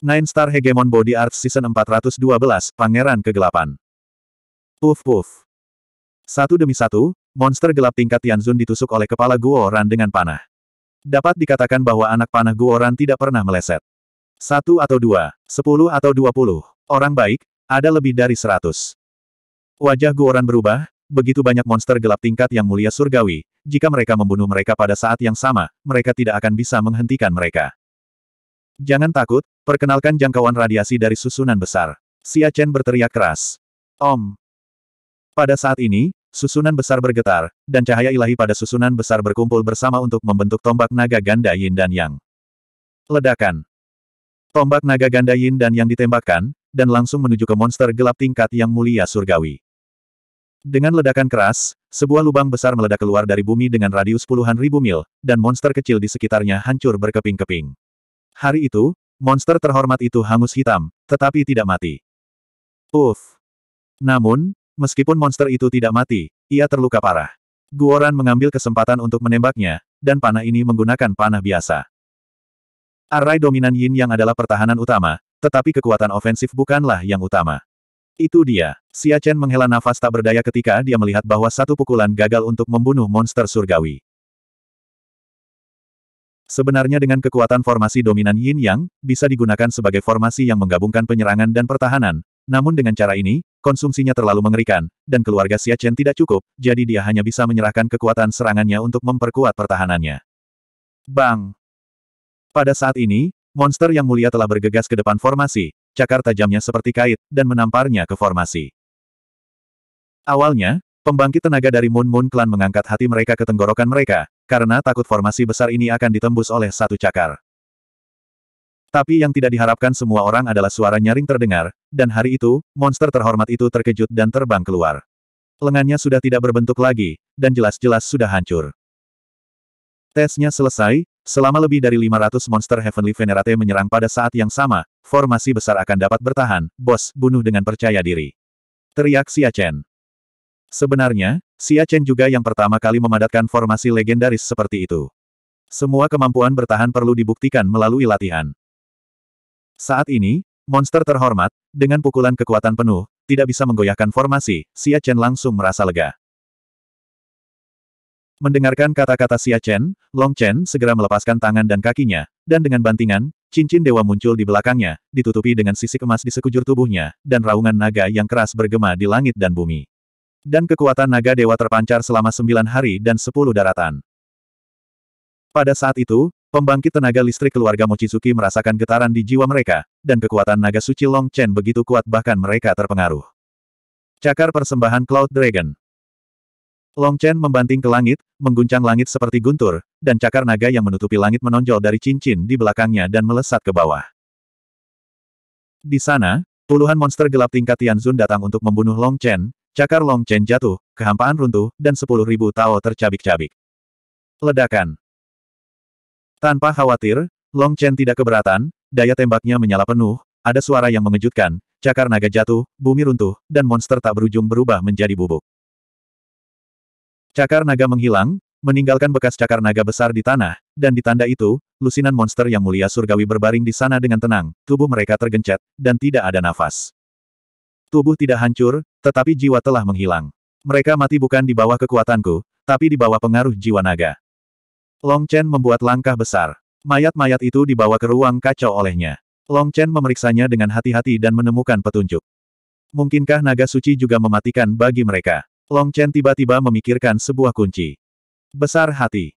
Nine Star Hegemon Body Arts Season 412, Pangeran Kegelapan. Puff puff. Satu demi satu, monster gelap tingkat Tianzun ditusuk oleh kepala Guoran dengan panah. Dapat dikatakan bahwa anak panah Guoran tidak pernah meleset. Satu atau dua, sepuluh atau dua puluh. Orang baik, ada lebih dari seratus. Wajah Guoran berubah, begitu banyak monster gelap tingkat yang mulia surgawi, jika mereka membunuh mereka pada saat yang sama, mereka tidak akan bisa menghentikan mereka. Jangan takut, perkenalkan jangkauan radiasi dari susunan besar. Xia Chen berteriak keras. Om. Pada saat ini, susunan besar bergetar, dan cahaya ilahi pada susunan besar berkumpul bersama untuk membentuk tombak naga ganda yin dan yang. Ledakan. Tombak naga ganda yin dan yang ditembakkan, dan langsung menuju ke monster gelap tingkat yang mulia surgawi. Dengan ledakan keras, sebuah lubang besar meledak keluar dari bumi dengan radius puluhan ribu mil, dan monster kecil di sekitarnya hancur berkeping-keping. Hari itu, monster terhormat itu hangus hitam, tetapi tidak mati. Uff. Namun, meskipun monster itu tidak mati, ia terluka parah. Guoran mengambil kesempatan untuk menembaknya, dan panah ini menggunakan panah biasa. Arai dominan Yin yang adalah pertahanan utama, tetapi kekuatan ofensif bukanlah yang utama. Itu dia. Xia Chen menghela nafas tak berdaya ketika dia melihat bahwa satu pukulan gagal untuk membunuh monster surgawi. Sebenarnya dengan kekuatan formasi dominan Yin Yang, bisa digunakan sebagai formasi yang menggabungkan penyerangan dan pertahanan, namun dengan cara ini, konsumsinya terlalu mengerikan, dan keluarga Xia Chen tidak cukup, jadi dia hanya bisa menyerahkan kekuatan serangannya untuk memperkuat pertahanannya. Bang! Pada saat ini, monster yang mulia telah bergegas ke depan formasi, cakar tajamnya seperti kait, dan menamparnya ke formasi. Awalnya, pembangkit tenaga dari Moon Moon Clan mengangkat hati mereka ke tenggorokan mereka, karena takut formasi besar ini akan ditembus oleh satu cakar. Tapi yang tidak diharapkan semua orang adalah suara nyaring terdengar, dan hari itu, monster terhormat itu terkejut dan terbang keluar. Lengannya sudah tidak berbentuk lagi, dan jelas-jelas sudah hancur. Tesnya selesai, selama lebih dari 500 monster Heavenly Venerate menyerang pada saat yang sama, formasi besar akan dapat bertahan, bos, bunuh dengan percaya diri. Teriak Xia Chen. Sebenarnya, Xia Chen juga yang pertama kali memadatkan formasi legendaris seperti itu. Semua kemampuan bertahan perlu dibuktikan melalui latihan. Saat ini, monster terhormat, dengan pukulan kekuatan penuh, tidak bisa menggoyahkan formasi, Xia Chen langsung merasa lega. Mendengarkan kata-kata Xia Chen, Long Chen segera melepaskan tangan dan kakinya, dan dengan bantingan, cincin dewa muncul di belakangnya, ditutupi dengan sisik emas di sekujur tubuhnya, dan raungan naga yang keras bergema di langit dan bumi. Dan kekuatan naga dewa terpancar selama sembilan hari dan sepuluh daratan. Pada saat itu, pembangkit tenaga listrik keluarga Mochizuki merasakan getaran di jiwa mereka, dan kekuatan naga suci Long Chen begitu kuat bahkan mereka terpengaruh. Cakar persembahan Cloud Dragon Long Chen membanting ke langit, mengguncang langit seperti guntur, dan cakar naga yang menutupi langit menonjol dari cincin di belakangnya dan melesat ke bawah. Di sana, puluhan monster gelap tingkat Tianzun datang untuk membunuh Long Chen, Cakar Long Chen jatuh, kehampaan runtuh, dan sepuluh ribu Tao tercabik-cabik. Ledakan. Tanpa khawatir, Long Chen tidak keberatan, daya tembaknya menyala penuh, ada suara yang mengejutkan, cakar naga jatuh, bumi runtuh, dan monster tak berujung berubah menjadi bubuk. Cakar naga menghilang, meninggalkan bekas cakar naga besar di tanah, dan di tanda itu, lusinan monster yang mulia surgawi berbaring di sana dengan tenang, tubuh mereka tergencet, dan tidak ada nafas. Tubuh tidak hancur, tetapi jiwa telah menghilang. Mereka mati bukan di bawah kekuatanku, tapi di bawah pengaruh jiwa naga. Long Chen membuat langkah besar. Mayat-mayat itu dibawa ke ruang kacau olehnya. Long Chen memeriksanya dengan hati-hati dan menemukan petunjuk. Mungkinkah naga suci juga mematikan bagi mereka? Long Chen tiba-tiba memikirkan sebuah kunci. Besar hati.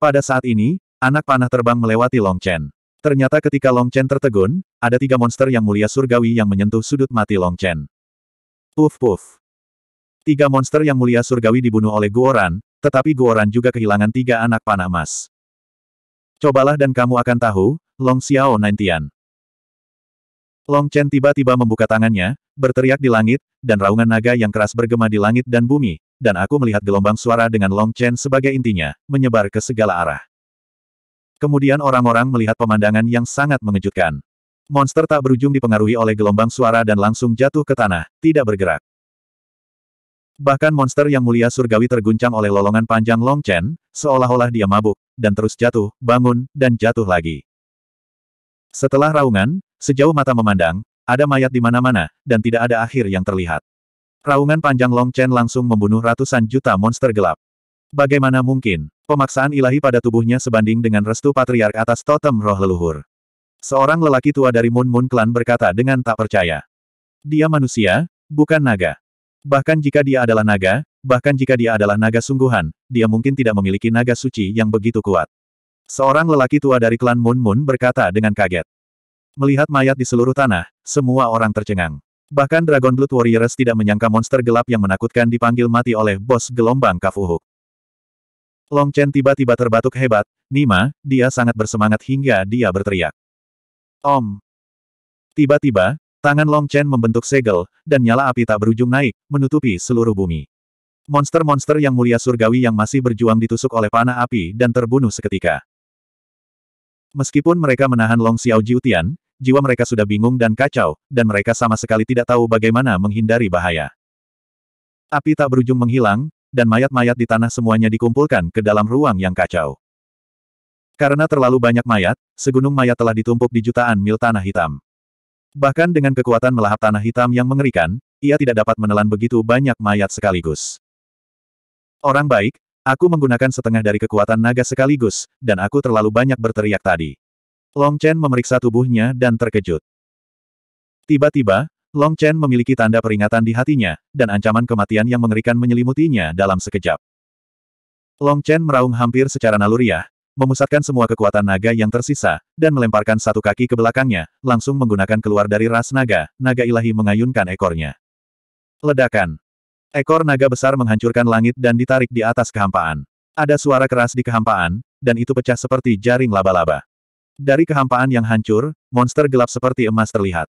Pada saat ini, anak panah terbang melewati Long Chen. Ternyata ketika Long Chen tertegun, ada tiga monster yang mulia surgawi yang menyentuh sudut mati Long Chen. Puf puf. Tiga monster yang mulia surgawi dibunuh oleh Guoran, tetapi Guoran juga kehilangan tiga anak panah emas. Cobalah dan kamu akan tahu, Long Xiao Nantian. Long Chen tiba-tiba membuka tangannya, berteriak di langit, dan raungan naga yang keras bergema di langit dan bumi, dan aku melihat gelombang suara dengan Long Chen sebagai intinya, menyebar ke segala arah. Kemudian orang-orang melihat pemandangan yang sangat mengejutkan. Monster tak berujung dipengaruhi oleh gelombang suara dan langsung jatuh ke tanah, tidak bergerak. Bahkan monster yang mulia surgawi terguncang oleh lolongan panjang Long Chen, seolah-olah dia mabuk, dan terus jatuh, bangun, dan jatuh lagi. Setelah raungan, sejauh mata memandang, ada mayat di mana-mana, dan tidak ada akhir yang terlihat. Raungan panjang Long Chen langsung membunuh ratusan juta monster gelap. Bagaimana mungkin, pemaksaan ilahi pada tubuhnya sebanding dengan restu patriark atas totem roh leluhur. Seorang lelaki tua dari Moon Moon Clan berkata dengan tak percaya. Dia manusia, bukan naga. Bahkan jika dia adalah naga, bahkan jika dia adalah naga sungguhan, dia mungkin tidak memiliki naga suci yang begitu kuat. Seorang lelaki tua dari klan Moon Moon berkata dengan kaget. Melihat mayat di seluruh tanah, semua orang tercengang. Bahkan Dragon Blood Warriors tidak menyangka monster gelap yang menakutkan dipanggil mati oleh bos gelombang Kafuhuk. Long Chen tiba-tiba terbatuk hebat, Nima, dia sangat bersemangat hingga dia berteriak. Om. Tiba-tiba, tangan Long Chen membentuk segel, dan nyala api tak berujung naik, menutupi seluruh bumi. Monster-monster yang mulia surgawi yang masih berjuang ditusuk oleh panah api dan terbunuh seketika. Meskipun mereka menahan Long Xiao Jiutian, jiwa mereka sudah bingung dan kacau, dan mereka sama sekali tidak tahu bagaimana menghindari bahaya. Api tak berujung menghilang, dan mayat-mayat di tanah semuanya dikumpulkan ke dalam ruang yang kacau. Karena terlalu banyak mayat, segunung mayat telah ditumpuk di jutaan mil tanah hitam. Bahkan dengan kekuatan melahap tanah hitam yang mengerikan, ia tidak dapat menelan begitu banyak mayat sekaligus. Orang baik, aku menggunakan setengah dari kekuatan naga sekaligus, dan aku terlalu banyak berteriak tadi. Long Chen memeriksa tubuhnya dan terkejut. Tiba-tiba, Long Chen memiliki tanda peringatan di hatinya, dan ancaman kematian yang mengerikan menyelimutinya dalam sekejap. Long Chen meraung hampir secara naluriah, memusatkan semua kekuatan naga yang tersisa, dan melemparkan satu kaki ke belakangnya, langsung menggunakan keluar dari ras naga, naga ilahi mengayunkan ekornya. Ledakan. Ekor naga besar menghancurkan langit dan ditarik di atas kehampaan. Ada suara keras di kehampaan, dan itu pecah seperti jaring laba-laba. Dari kehampaan yang hancur, monster gelap seperti emas terlihat.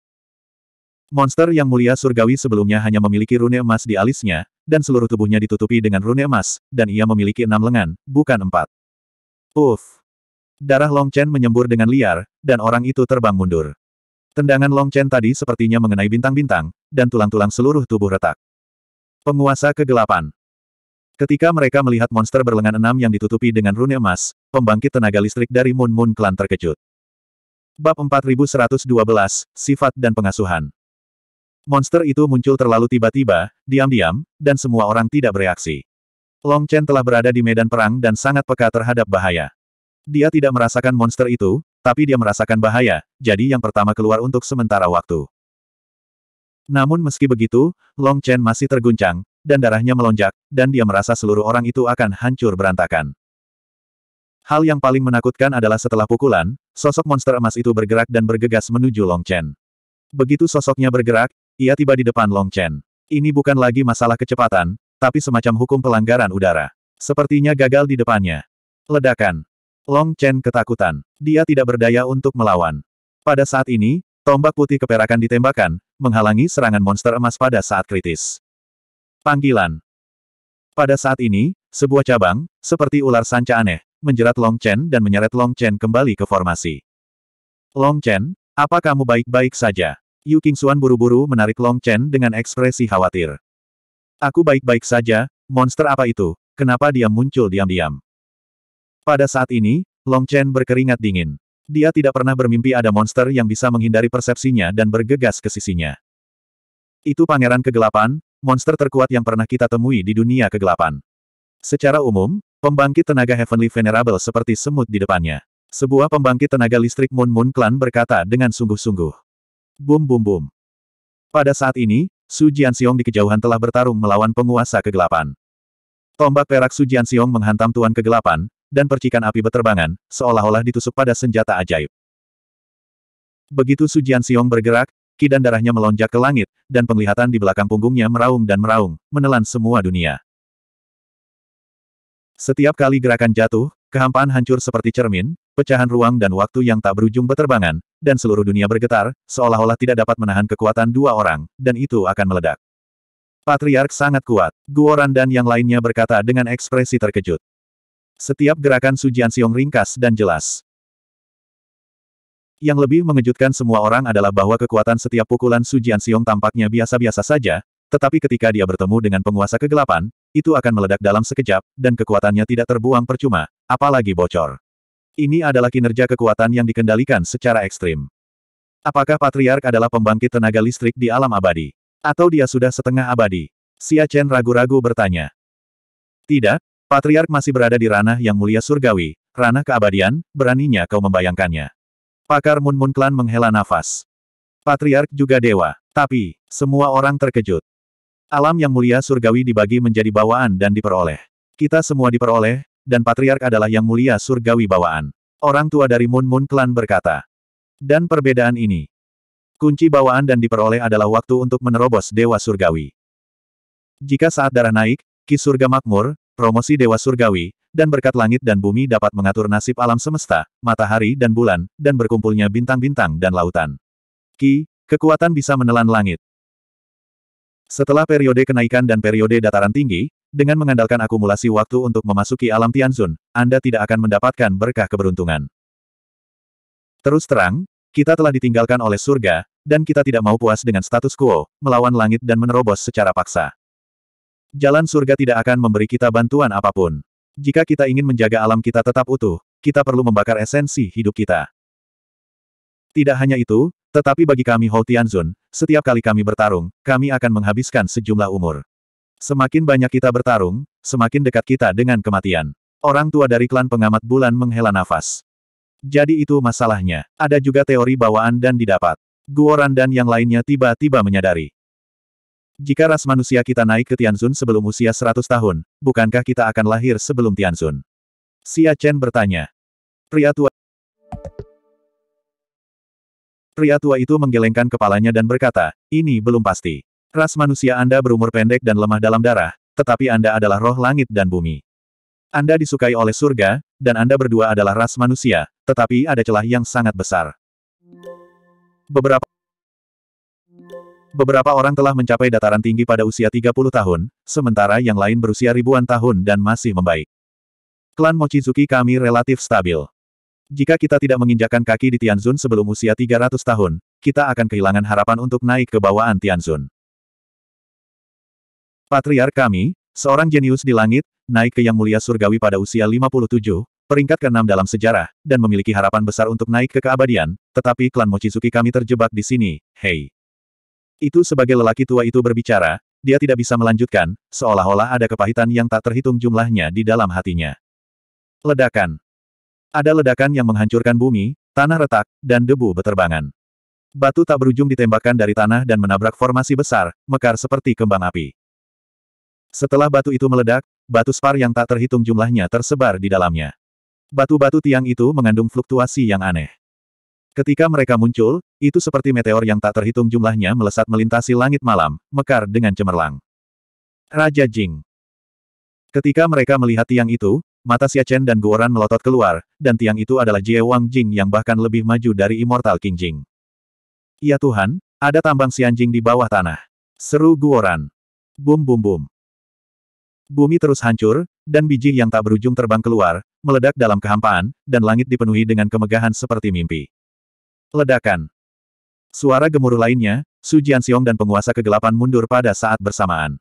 Monster yang mulia surgawi sebelumnya hanya memiliki rune emas di alisnya, dan seluruh tubuhnya ditutupi dengan rune emas, dan ia memiliki enam lengan, bukan empat. Uff! Darah Long Chen menyembur dengan liar, dan orang itu terbang mundur. Tendangan Long Chen tadi sepertinya mengenai bintang-bintang, dan tulang-tulang seluruh tubuh retak. Penguasa kegelapan. Ketika mereka melihat monster berlengan enam yang ditutupi dengan rune emas, pembangkit tenaga listrik dari Moon Moon Clan terkejut. Bab 4112, Sifat dan Pengasuhan Monster itu muncul terlalu tiba-tiba, diam-diam, dan semua orang tidak bereaksi. Long Chen telah berada di medan perang dan sangat peka terhadap bahaya. Dia tidak merasakan monster itu, tapi dia merasakan bahaya, jadi yang pertama keluar untuk sementara waktu. Namun meski begitu, Long Chen masih terguncang, dan darahnya melonjak, dan dia merasa seluruh orang itu akan hancur berantakan. Hal yang paling menakutkan adalah setelah pukulan, sosok monster emas itu bergerak dan bergegas menuju Long Chen. Begitu sosoknya bergerak, ia tiba di depan Long Chen. Ini bukan lagi masalah kecepatan, tapi semacam hukum pelanggaran udara. Sepertinya gagal di depannya. Ledakan. Long Chen ketakutan. Dia tidak berdaya untuk melawan. Pada saat ini, tombak putih keperakan ditembakkan, menghalangi serangan monster emas pada saat kritis. Panggilan. Pada saat ini, sebuah cabang, seperti ular sanca aneh, menjerat Long Chen dan menyeret Long Chen kembali ke formasi. Long Chen, apa kamu baik-baik saja? Yu Qingxuan buru-buru menarik Long Chen dengan ekspresi khawatir. Aku baik-baik saja, monster apa itu, kenapa dia muncul diam-diam? Pada saat ini, Long Chen berkeringat dingin. Dia tidak pernah bermimpi ada monster yang bisa menghindari persepsinya dan bergegas ke sisinya. Itu pangeran kegelapan, monster terkuat yang pernah kita temui di dunia kegelapan. Secara umum, pembangkit tenaga Heavenly Venerable seperti semut di depannya. Sebuah pembangkit tenaga listrik Moon Moon Clan berkata dengan sungguh-sungguh. Bum bum bum. Pada saat ini, Su Jianxiong di kejauhan telah bertarung melawan penguasa kegelapan. Tombak perak Su Jianxiong menghantam Tuan Kegelapan, dan percikan api beterbangan, seolah-olah ditusuk pada senjata ajaib. Begitu Su Jianxiong bergerak, ki darahnya melonjak ke langit, dan penglihatan di belakang punggungnya meraung dan meraung, menelan semua dunia. Setiap kali gerakan jatuh, kehampaan hancur seperti cermin, pecahan ruang dan waktu yang tak berujung beterbangan, dan seluruh dunia bergetar, seolah-olah tidak dapat menahan kekuatan dua orang, dan itu akan meledak. Patriark sangat kuat, Guoran dan yang lainnya berkata dengan ekspresi terkejut. Setiap gerakan Sujian Siong ringkas dan jelas. Yang lebih mengejutkan semua orang adalah bahwa kekuatan setiap pukulan Sujian Siong tampaknya biasa-biasa saja, tetapi ketika dia bertemu dengan penguasa kegelapan, itu akan meledak dalam sekejap, dan kekuatannya tidak terbuang percuma, apalagi bocor. Ini adalah kinerja kekuatan yang dikendalikan secara ekstrim. Apakah Patriark adalah pembangkit tenaga listrik di alam abadi? Atau dia sudah setengah abadi? Xia Chen ragu-ragu bertanya. Tidak, Patriark masih berada di ranah yang mulia surgawi, ranah keabadian, beraninya kau membayangkannya. Pakar Mun Mun Klan menghela nafas. Patriark juga dewa, tapi, semua orang terkejut. Alam yang mulia surgawi dibagi menjadi bawaan dan diperoleh. Kita semua diperoleh, dan patriark adalah yang mulia surgawi bawaan. Orang tua dari Moon Moon Clan berkata. Dan perbedaan ini. Kunci bawaan dan diperoleh adalah waktu untuk menerobos Dewa Surgawi. Jika saat darah naik, Ki Surga Makmur, promosi Dewa Surgawi, dan berkat langit dan bumi dapat mengatur nasib alam semesta, matahari dan bulan, dan berkumpulnya bintang-bintang dan lautan. Ki, kekuatan bisa menelan langit. Setelah periode kenaikan dan periode dataran tinggi, dengan mengandalkan akumulasi waktu untuk memasuki alam Tianzun, Anda tidak akan mendapatkan berkah keberuntungan. Terus terang, kita telah ditinggalkan oleh surga, dan kita tidak mau puas dengan status quo, melawan langit dan menerobos secara paksa. Jalan surga tidak akan memberi kita bantuan apapun. Jika kita ingin menjaga alam kita tetap utuh, kita perlu membakar esensi hidup kita. Tidak hanya itu, tetapi bagi kami Hou Tianzun, setiap kali kami bertarung, kami akan menghabiskan sejumlah umur. Semakin banyak kita bertarung, semakin dekat kita dengan kematian. Orang tua dari klan pengamat bulan menghela nafas. Jadi itu masalahnya. Ada juga teori bawaan dan didapat. Guoran dan yang lainnya tiba-tiba menyadari. Jika ras manusia kita naik ke Tianzun sebelum usia 100 tahun, bukankah kita akan lahir sebelum Tianzun? Xia Chen bertanya. Pria tua Pria tua itu menggelengkan kepalanya dan berkata, ini belum pasti. Ras manusia Anda berumur pendek dan lemah dalam darah, tetapi Anda adalah roh langit dan bumi. Anda disukai oleh surga, dan Anda berdua adalah ras manusia, tetapi ada celah yang sangat besar. Beberapa Beberapa orang telah mencapai dataran tinggi pada usia 30 tahun, sementara yang lain berusia ribuan tahun dan masih membaik. Klan Mochizuki kami relatif stabil. Jika kita tidak menginjakan kaki di Tianzun sebelum usia 300 tahun, kita akan kehilangan harapan untuk naik ke bawaan Tianzun. Patriar kami, seorang jenius di langit, naik ke Yang Mulia Surgawi pada usia 57, peringkat ke-6 dalam sejarah, dan memiliki harapan besar untuk naik ke keabadian, tetapi klan Mochizuki kami terjebak di sini, hei. Itu sebagai lelaki tua itu berbicara, dia tidak bisa melanjutkan, seolah-olah ada kepahitan yang tak terhitung jumlahnya di dalam hatinya. Ledakan. Ada ledakan yang menghancurkan bumi, tanah retak, dan debu beterbangan. Batu tak berujung ditembakkan dari tanah dan menabrak formasi besar, mekar seperti kembang api. Setelah batu itu meledak, batu spar yang tak terhitung jumlahnya tersebar di dalamnya. Batu-batu tiang itu mengandung fluktuasi yang aneh. Ketika mereka muncul, itu seperti meteor yang tak terhitung jumlahnya melesat melintasi langit malam, mekar dengan cemerlang. Raja Jing Ketika mereka melihat tiang itu, mata Xia Chen dan Guoran melotot keluar, dan tiang itu adalah Jie Wang Jing yang bahkan lebih maju dari Immortal King Jing. Ya Tuhan, ada tambang Xian Jing di bawah tanah. Seru Guoran. Bum bum bum. Bumi terus hancur, dan biji yang tak berujung terbang keluar, meledak dalam kehampaan, dan langit dipenuhi dengan kemegahan seperti mimpi. Ledakan. Suara gemuruh lainnya, Su Jianxiong dan penguasa kegelapan mundur pada saat bersamaan.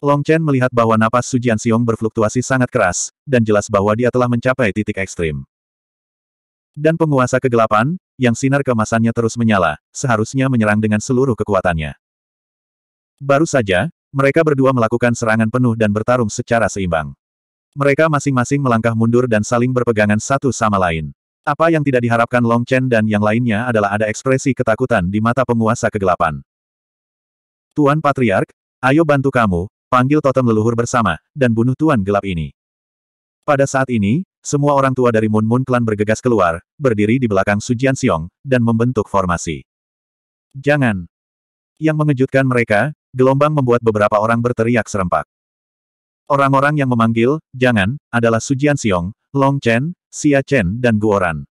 Long Chen melihat bahwa napas Su Jianxiong berfluktuasi sangat keras, dan jelas bahwa dia telah mencapai titik ekstrim. Dan penguasa kegelapan, yang sinar kemasannya terus menyala, seharusnya menyerang dengan seluruh kekuatannya. Baru saja, mereka berdua melakukan serangan penuh dan bertarung secara seimbang. Mereka masing-masing melangkah mundur dan saling berpegangan satu sama lain. Apa yang tidak diharapkan Long Chen dan yang lainnya adalah ada ekspresi ketakutan di mata penguasa kegelapan. Tuan Patriark, ayo bantu kamu, panggil totem leluhur bersama, dan bunuh Tuan Gelap ini. Pada saat ini, semua orang tua dari Moon Moon Clan bergegas keluar, berdiri di belakang Sujian Jian dan membentuk formasi. Jangan, yang mengejutkan mereka, gelombang membuat beberapa orang berteriak serempak. Orang-orang yang memanggil, jangan, adalah Sujian Siong, Long Chen, Xia Chen dan Guoran.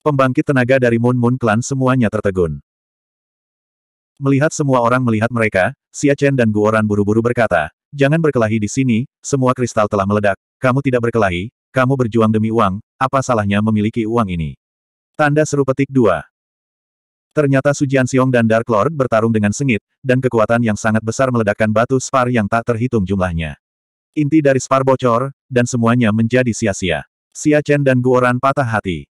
Pembangkit tenaga dari Moon Moon Clan semuanya tertegun. Melihat semua orang melihat mereka, Xia Chen dan Guoran buru-buru berkata, jangan berkelahi di sini, semua kristal telah meledak, kamu tidak berkelahi, kamu berjuang demi uang, apa salahnya memiliki uang ini? Tanda seru petik 2. Ternyata Sujian Siong dan Dark Lord bertarung dengan sengit, dan kekuatan yang sangat besar meledakkan batu spar yang tak terhitung jumlahnya. Inti dari spar bocor, dan semuanya menjadi sia-sia. Xia Chen dan Guoran patah hati.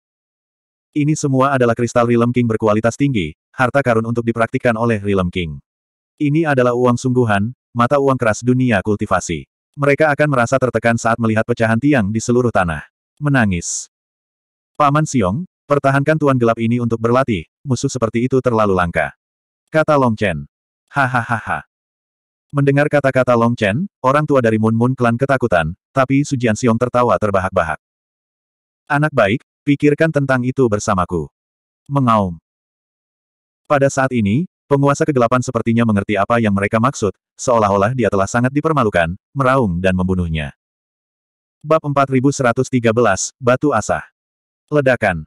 Ini semua adalah kristal Rilem King berkualitas tinggi, harta karun untuk dipraktikkan oleh Rilem King. Ini adalah uang sungguhan, mata uang keras dunia kultivasi. Mereka akan merasa tertekan saat melihat pecahan tiang di seluruh tanah. Menangis. Paman Siong, pertahankan Tuan Gelap ini untuk berlatih, musuh seperti itu terlalu langka. Kata Long Chen. Hahaha. Mendengar kata-kata Long Chen, orang tua dari Moon Moon Clan ketakutan, tapi Su Xiong tertawa terbahak-bahak. Anak baik, pikirkan tentang itu bersamaku. Mengaum. Pada saat ini, penguasa kegelapan sepertinya mengerti apa yang mereka maksud, seolah-olah dia telah sangat dipermalukan, meraung dan membunuhnya. Bab 4113, Batu Asah. Ledakan.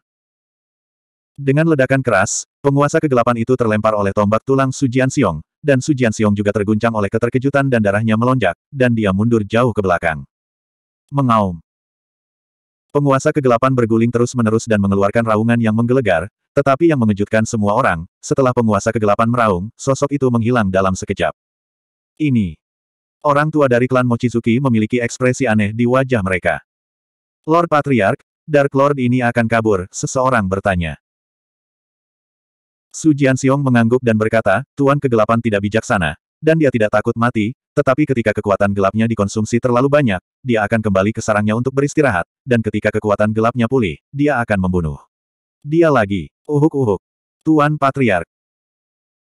Dengan ledakan keras, penguasa kegelapan itu terlempar oleh tombak tulang Sujian Jianxiong, dan Sujian Jianxiong juga terguncang oleh keterkejutan dan darahnya melonjak, dan dia mundur jauh ke belakang. Mengaum. Penguasa kegelapan berguling terus-menerus dan mengeluarkan raungan yang menggelegar, tetapi yang mengejutkan semua orang, setelah penguasa kegelapan meraung, sosok itu menghilang dalam sekejap. Ini. Orang tua dari klan Mochizuki memiliki ekspresi aneh di wajah mereka. Lord Patriark, Dark Lord ini akan kabur, seseorang bertanya. Su Jianxiong mengangguk dan berkata, Tuan kegelapan tidak bijaksana, dan dia tidak takut mati, tetapi ketika kekuatan gelapnya dikonsumsi terlalu banyak, dia akan kembali ke sarangnya untuk beristirahat, dan ketika kekuatan gelapnya pulih, dia akan membunuh. Dia lagi, uhuk-uhuk. Tuan Patriark.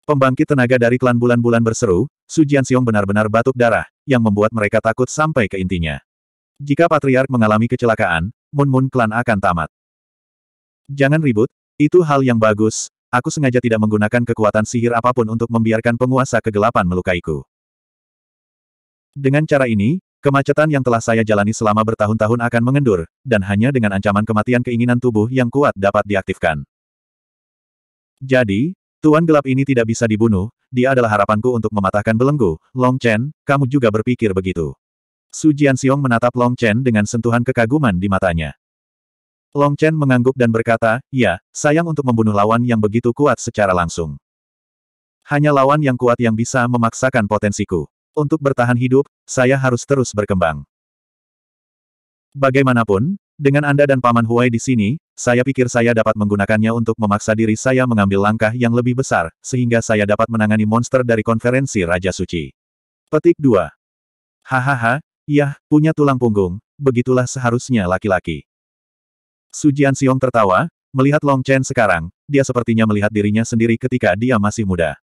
Pembangkit tenaga dari klan bulan-bulan berseru, Su Jianxiong benar-benar batuk darah, yang membuat mereka takut sampai ke intinya. Jika Patriark mengalami kecelakaan, Mun Mun klan akan tamat. Jangan ribut, itu hal yang bagus, Aku sengaja tidak menggunakan kekuatan sihir apapun untuk membiarkan penguasa kegelapan melukaiku. Dengan cara ini, kemacetan yang telah saya jalani selama bertahun-tahun akan mengendur, dan hanya dengan ancaman kematian keinginan tubuh yang kuat dapat diaktifkan. Jadi, Tuan gelap ini tidak bisa dibunuh, dia adalah harapanku untuk mematahkan belenggu, Long Chen, kamu juga berpikir begitu. Su Jianxiong menatap Long Chen dengan sentuhan kekaguman di matanya. Long Chen mengangguk dan berkata, ya, sayang untuk membunuh lawan yang begitu kuat secara langsung. Hanya lawan yang kuat yang bisa memaksakan potensiku. Untuk bertahan hidup, saya harus terus berkembang. Bagaimanapun, dengan Anda dan Paman Huai di sini, saya pikir saya dapat menggunakannya untuk memaksa diri saya mengambil langkah yang lebih besar, sehingga saya dapat menangani monster dari konferensi Raja Suci. Petik 2. Hahaha, yah, punya tulang punggung, begitulah seharusnya laki-laki. Su Xiong tertawa, melihat Long Chen sekarang, dia sepertinya melihat dirinya sendiri ketika dia masih muda.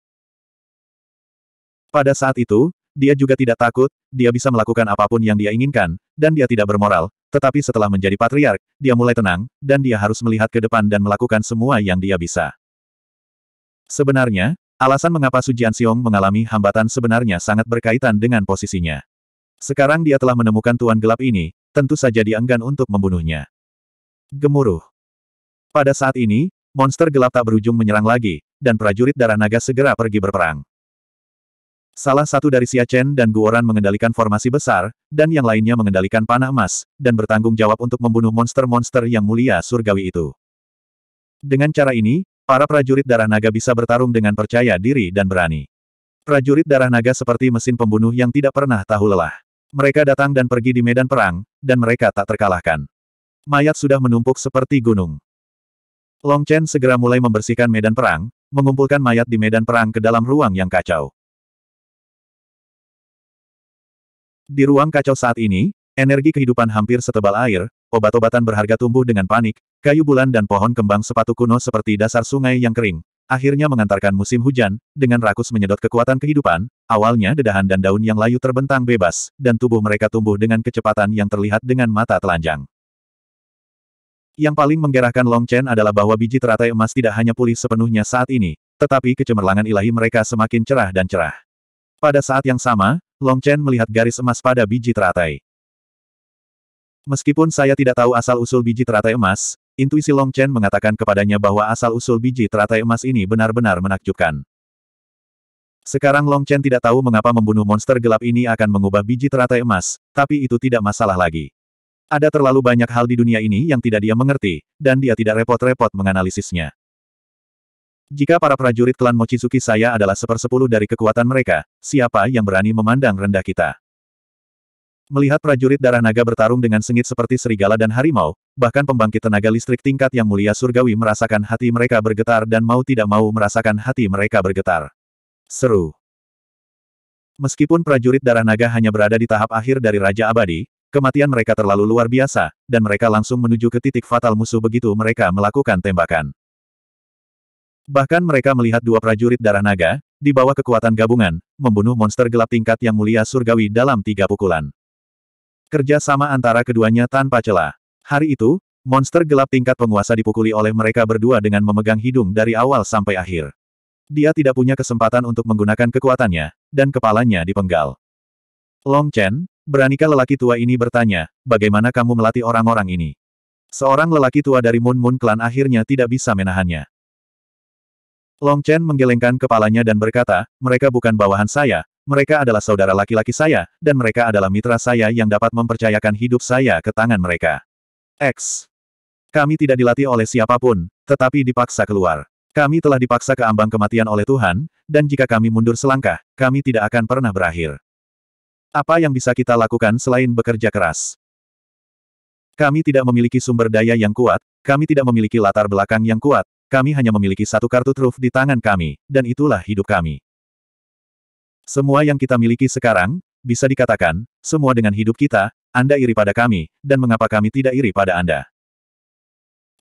Pada saat itu, dia juga tidak takut, dia bisa melakukan apapun yang dia inginkan, dan dia tidak bermoral, tetapi setelah menjadi patriark, dia mulai tenang, dan dia harus melihat ke depan dan melakukan semua yang dia bisa. Sebenarnya, alasan mengapa Su Xiong mengalami hambatan sebenarnya sangat berkaitan dengan posisinya. Sekarang dia telah menemukan Tuan Gelap ini, tentu saja dia enggan untuk membunuhnya. Gemuruh. Pada saat ini, monster gelap tak berujung menyerang lagi, dan prajurit darah naga segera pergi berperang. Salah satu dari Chen dan Guoran mengendalikan formasi besar, dan yang lainnya mengendalikan panah emas, dan bertanggung jawab untuk membunuh monster-monster yang mulia surgawi itu. Dengan cara ini, para prajurit darah naga bisa bertarung dengan percaya diri dan berani. Prajurit darah naga seperti mesin pembunuh yang tidak pernah tahu lelah. Mereka datang dan pergi di medan perang, dan mereka tak terkalahkan mayat sudah menumpuk seperti gunung. Long Chen segera mulai membersihkan medan perang, mengumpulkan mayat di medan perang ke dalam ruang yang kacau. Di ruang kacau saat ini, energi kehidupan hampir setebal air, obat-obatan berharga tumbuh dengan panik, kayu bulan dan pohon kembang sepatu kuno seperti dasar sungai yang kering, akhirnya mengantarkan musim hujan, dengan rakus menyedot kekuatan kehidupan, awalnya dedahan dan daun yang layu terbentang bebas, dan tubuh mereka tumbuh dengan kecepatan yang terlihat dengan mata telanjang. Yang paling menggerahkan Long Chen adalah bahwa biji teratai emas tidak hanya pulih sepenuhnya saat ini, tetapi kecemerlangan ilahi mereka semakin cerah dan cerah. Pada saat yang sama, Long Chen melihat garis emas pada biji teratai. Meskipun saya tidak tahu asal-usul biji teratai emas, intuisi Long Chen mengatakan kepadanya bahwa asal-usul biji teratai emas ini benar-benar menakjubkan. Sekarang Long Chen tidak tahu mengapa membunuh monster gelap ini akan mengubah biji teratai emas, tapi itu tidak masalah lagi. Ada terlalu banyak hal di dunia ini yang tidak dia mengerti, dan dia tidak repot-repot menganalisisnya. Jika para prajurit klan Mochizuki saya adalah sepersepuluh dari kekuatan mereka, siapa yang berani memandang rendah kita? Melihat prajurit darah naga bertarung dengan sengit seperti serigala dan harimau, bahkan pembangkit tenaga listrik tingkat yang mulia surgawi merasakan hati mereka bergetar dan mau tidak mau merasakan hati mereka bergetar. Seru. Meskipun prajurit darah naga hanya berada di tahap akhir dari Raja Abadi, Kematian mereka terlalu luar biasa, dan mereka langsung menuju ke titik fatal musuh begitu mereka melakukan tembakan. Bahkan mereka melihat dua prajurit darah naga, di bawah kekuatan gabungan, membunuh monster gelap tingkat yang mulia surgawi dalam tiga pukulan. Kerja sama antara keduanya tanpa celah. Hari itu, monster gelap tingkat penguasa dipukuli oleh mereka berdua dengan memegang hidung dari awal sampai akhir. Dia tidak punya kesempatan untuk menggunakan kekuatannya, dan kepalanya dipenggal. Long Chen, Beranikah lelaki tua ini bertanya, bagaimana kamu melatih orang-orang ini? Seorang lelaki tua dari Moon Moon Clan akhirnya tidak bisa menahannya. Long Chen menggelengkan kepalanya dan berkata, mereka bukan bawahan saya, mereka adalah saudara laki-laki saya, dan mereka adalah mitra saya yang dapat mempercayakan hidup saya ke tangan mereka. X. Kami tidak dilatih oleh siapapun, tetapi dipaksa keluar. Kami telah dipaksa ke ambang kematian oleh Tuhan, dan jika kami mundur selangkah, kami tidak akan pernah berakhir. Apa yang bisa kita lakukan selain bekerja keras? Kami tidak memiliki sumber daya yang kuat, kami tidak memiliki latar belakang yang kuat, kami hanya memiliki satu kartu truf di tangan kami, dan itulah hidup kami. Semua yang kita miliki sekarang, bisa dikatakan, semua dengan hidup kita, Anda iri pada kami, dan mengapa kami tidak iri pada Anda?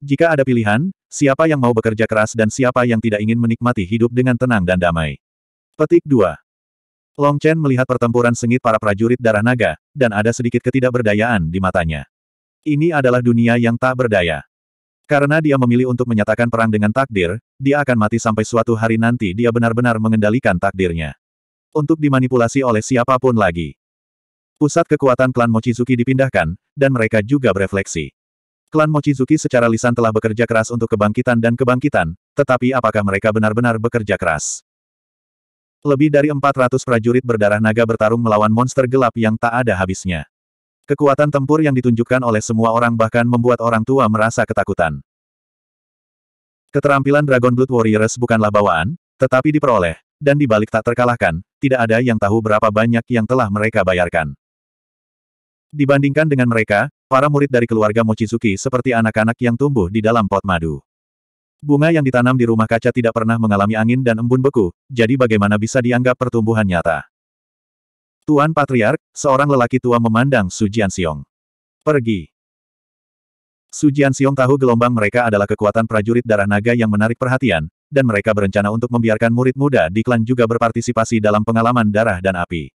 Jika ada pilihan, siapa yang mau bekerja keras dan siapa yang tidak ingin menikmati hidup dengan tenang dan damai? Petik 2. Long Chen melihat pertempuran sengit para prajurit darah naga, dan ada sedikit ketidakberdayaan di matanya. Ini adalah dunia yang tak berdaya. Karena dia memilih untuk menyatakan perang dengan takdir, dia akan mati sampai suatu hari nanti dia benar-benar mengendalikan takdirnya. Untuk dimanipulasi oleh siapapun lagi. Pusat kekuatan klan Mochizuki dipindahkan, dan mereka juga berefleksi. Klan Mochizuki secara lisan telah bekerja keras untuk kebangkitan dan kebangkitan, tetapi apakah mereka benar-benar bekerja keras? Lebih dari 400 prajurit berdarah naga bertarung melawan monster gelap yang tak ada habisnya. Kekuatan tempur yang ditunjukkan oleh semua orang bahkan membuat orang tua merasa ketakutan. Keterampilan Dragon Blood Warriors bukanlah bawaan, tetapi diperoleh, dan dibalik tak terkalahkan, tidak ada yang tahu berapa banyak yang telah mereka bayarkan. Dibandingkan dengan mereka, para murid dari keluarga Mochizuki seperti anak-anak yang tumbuh di dalam pot madu. Bunga yang ditanam di rumah kaca tidak pernah mengalami angin dan embun beku, jadi bagaimana bisa dianggap pertumbuhan nyata? Tuan Patriark, seorang lelaki tua memandang Su Jianxiong. Pergi. Su Jianxiong tahu gelombang mereka adalah kekuatan prajurit darah naga yang menarik perhatian, dan mereka berencana untuk membiarkan murid muda di klan juga berpartisipasi dalam pengalaman darah dan api.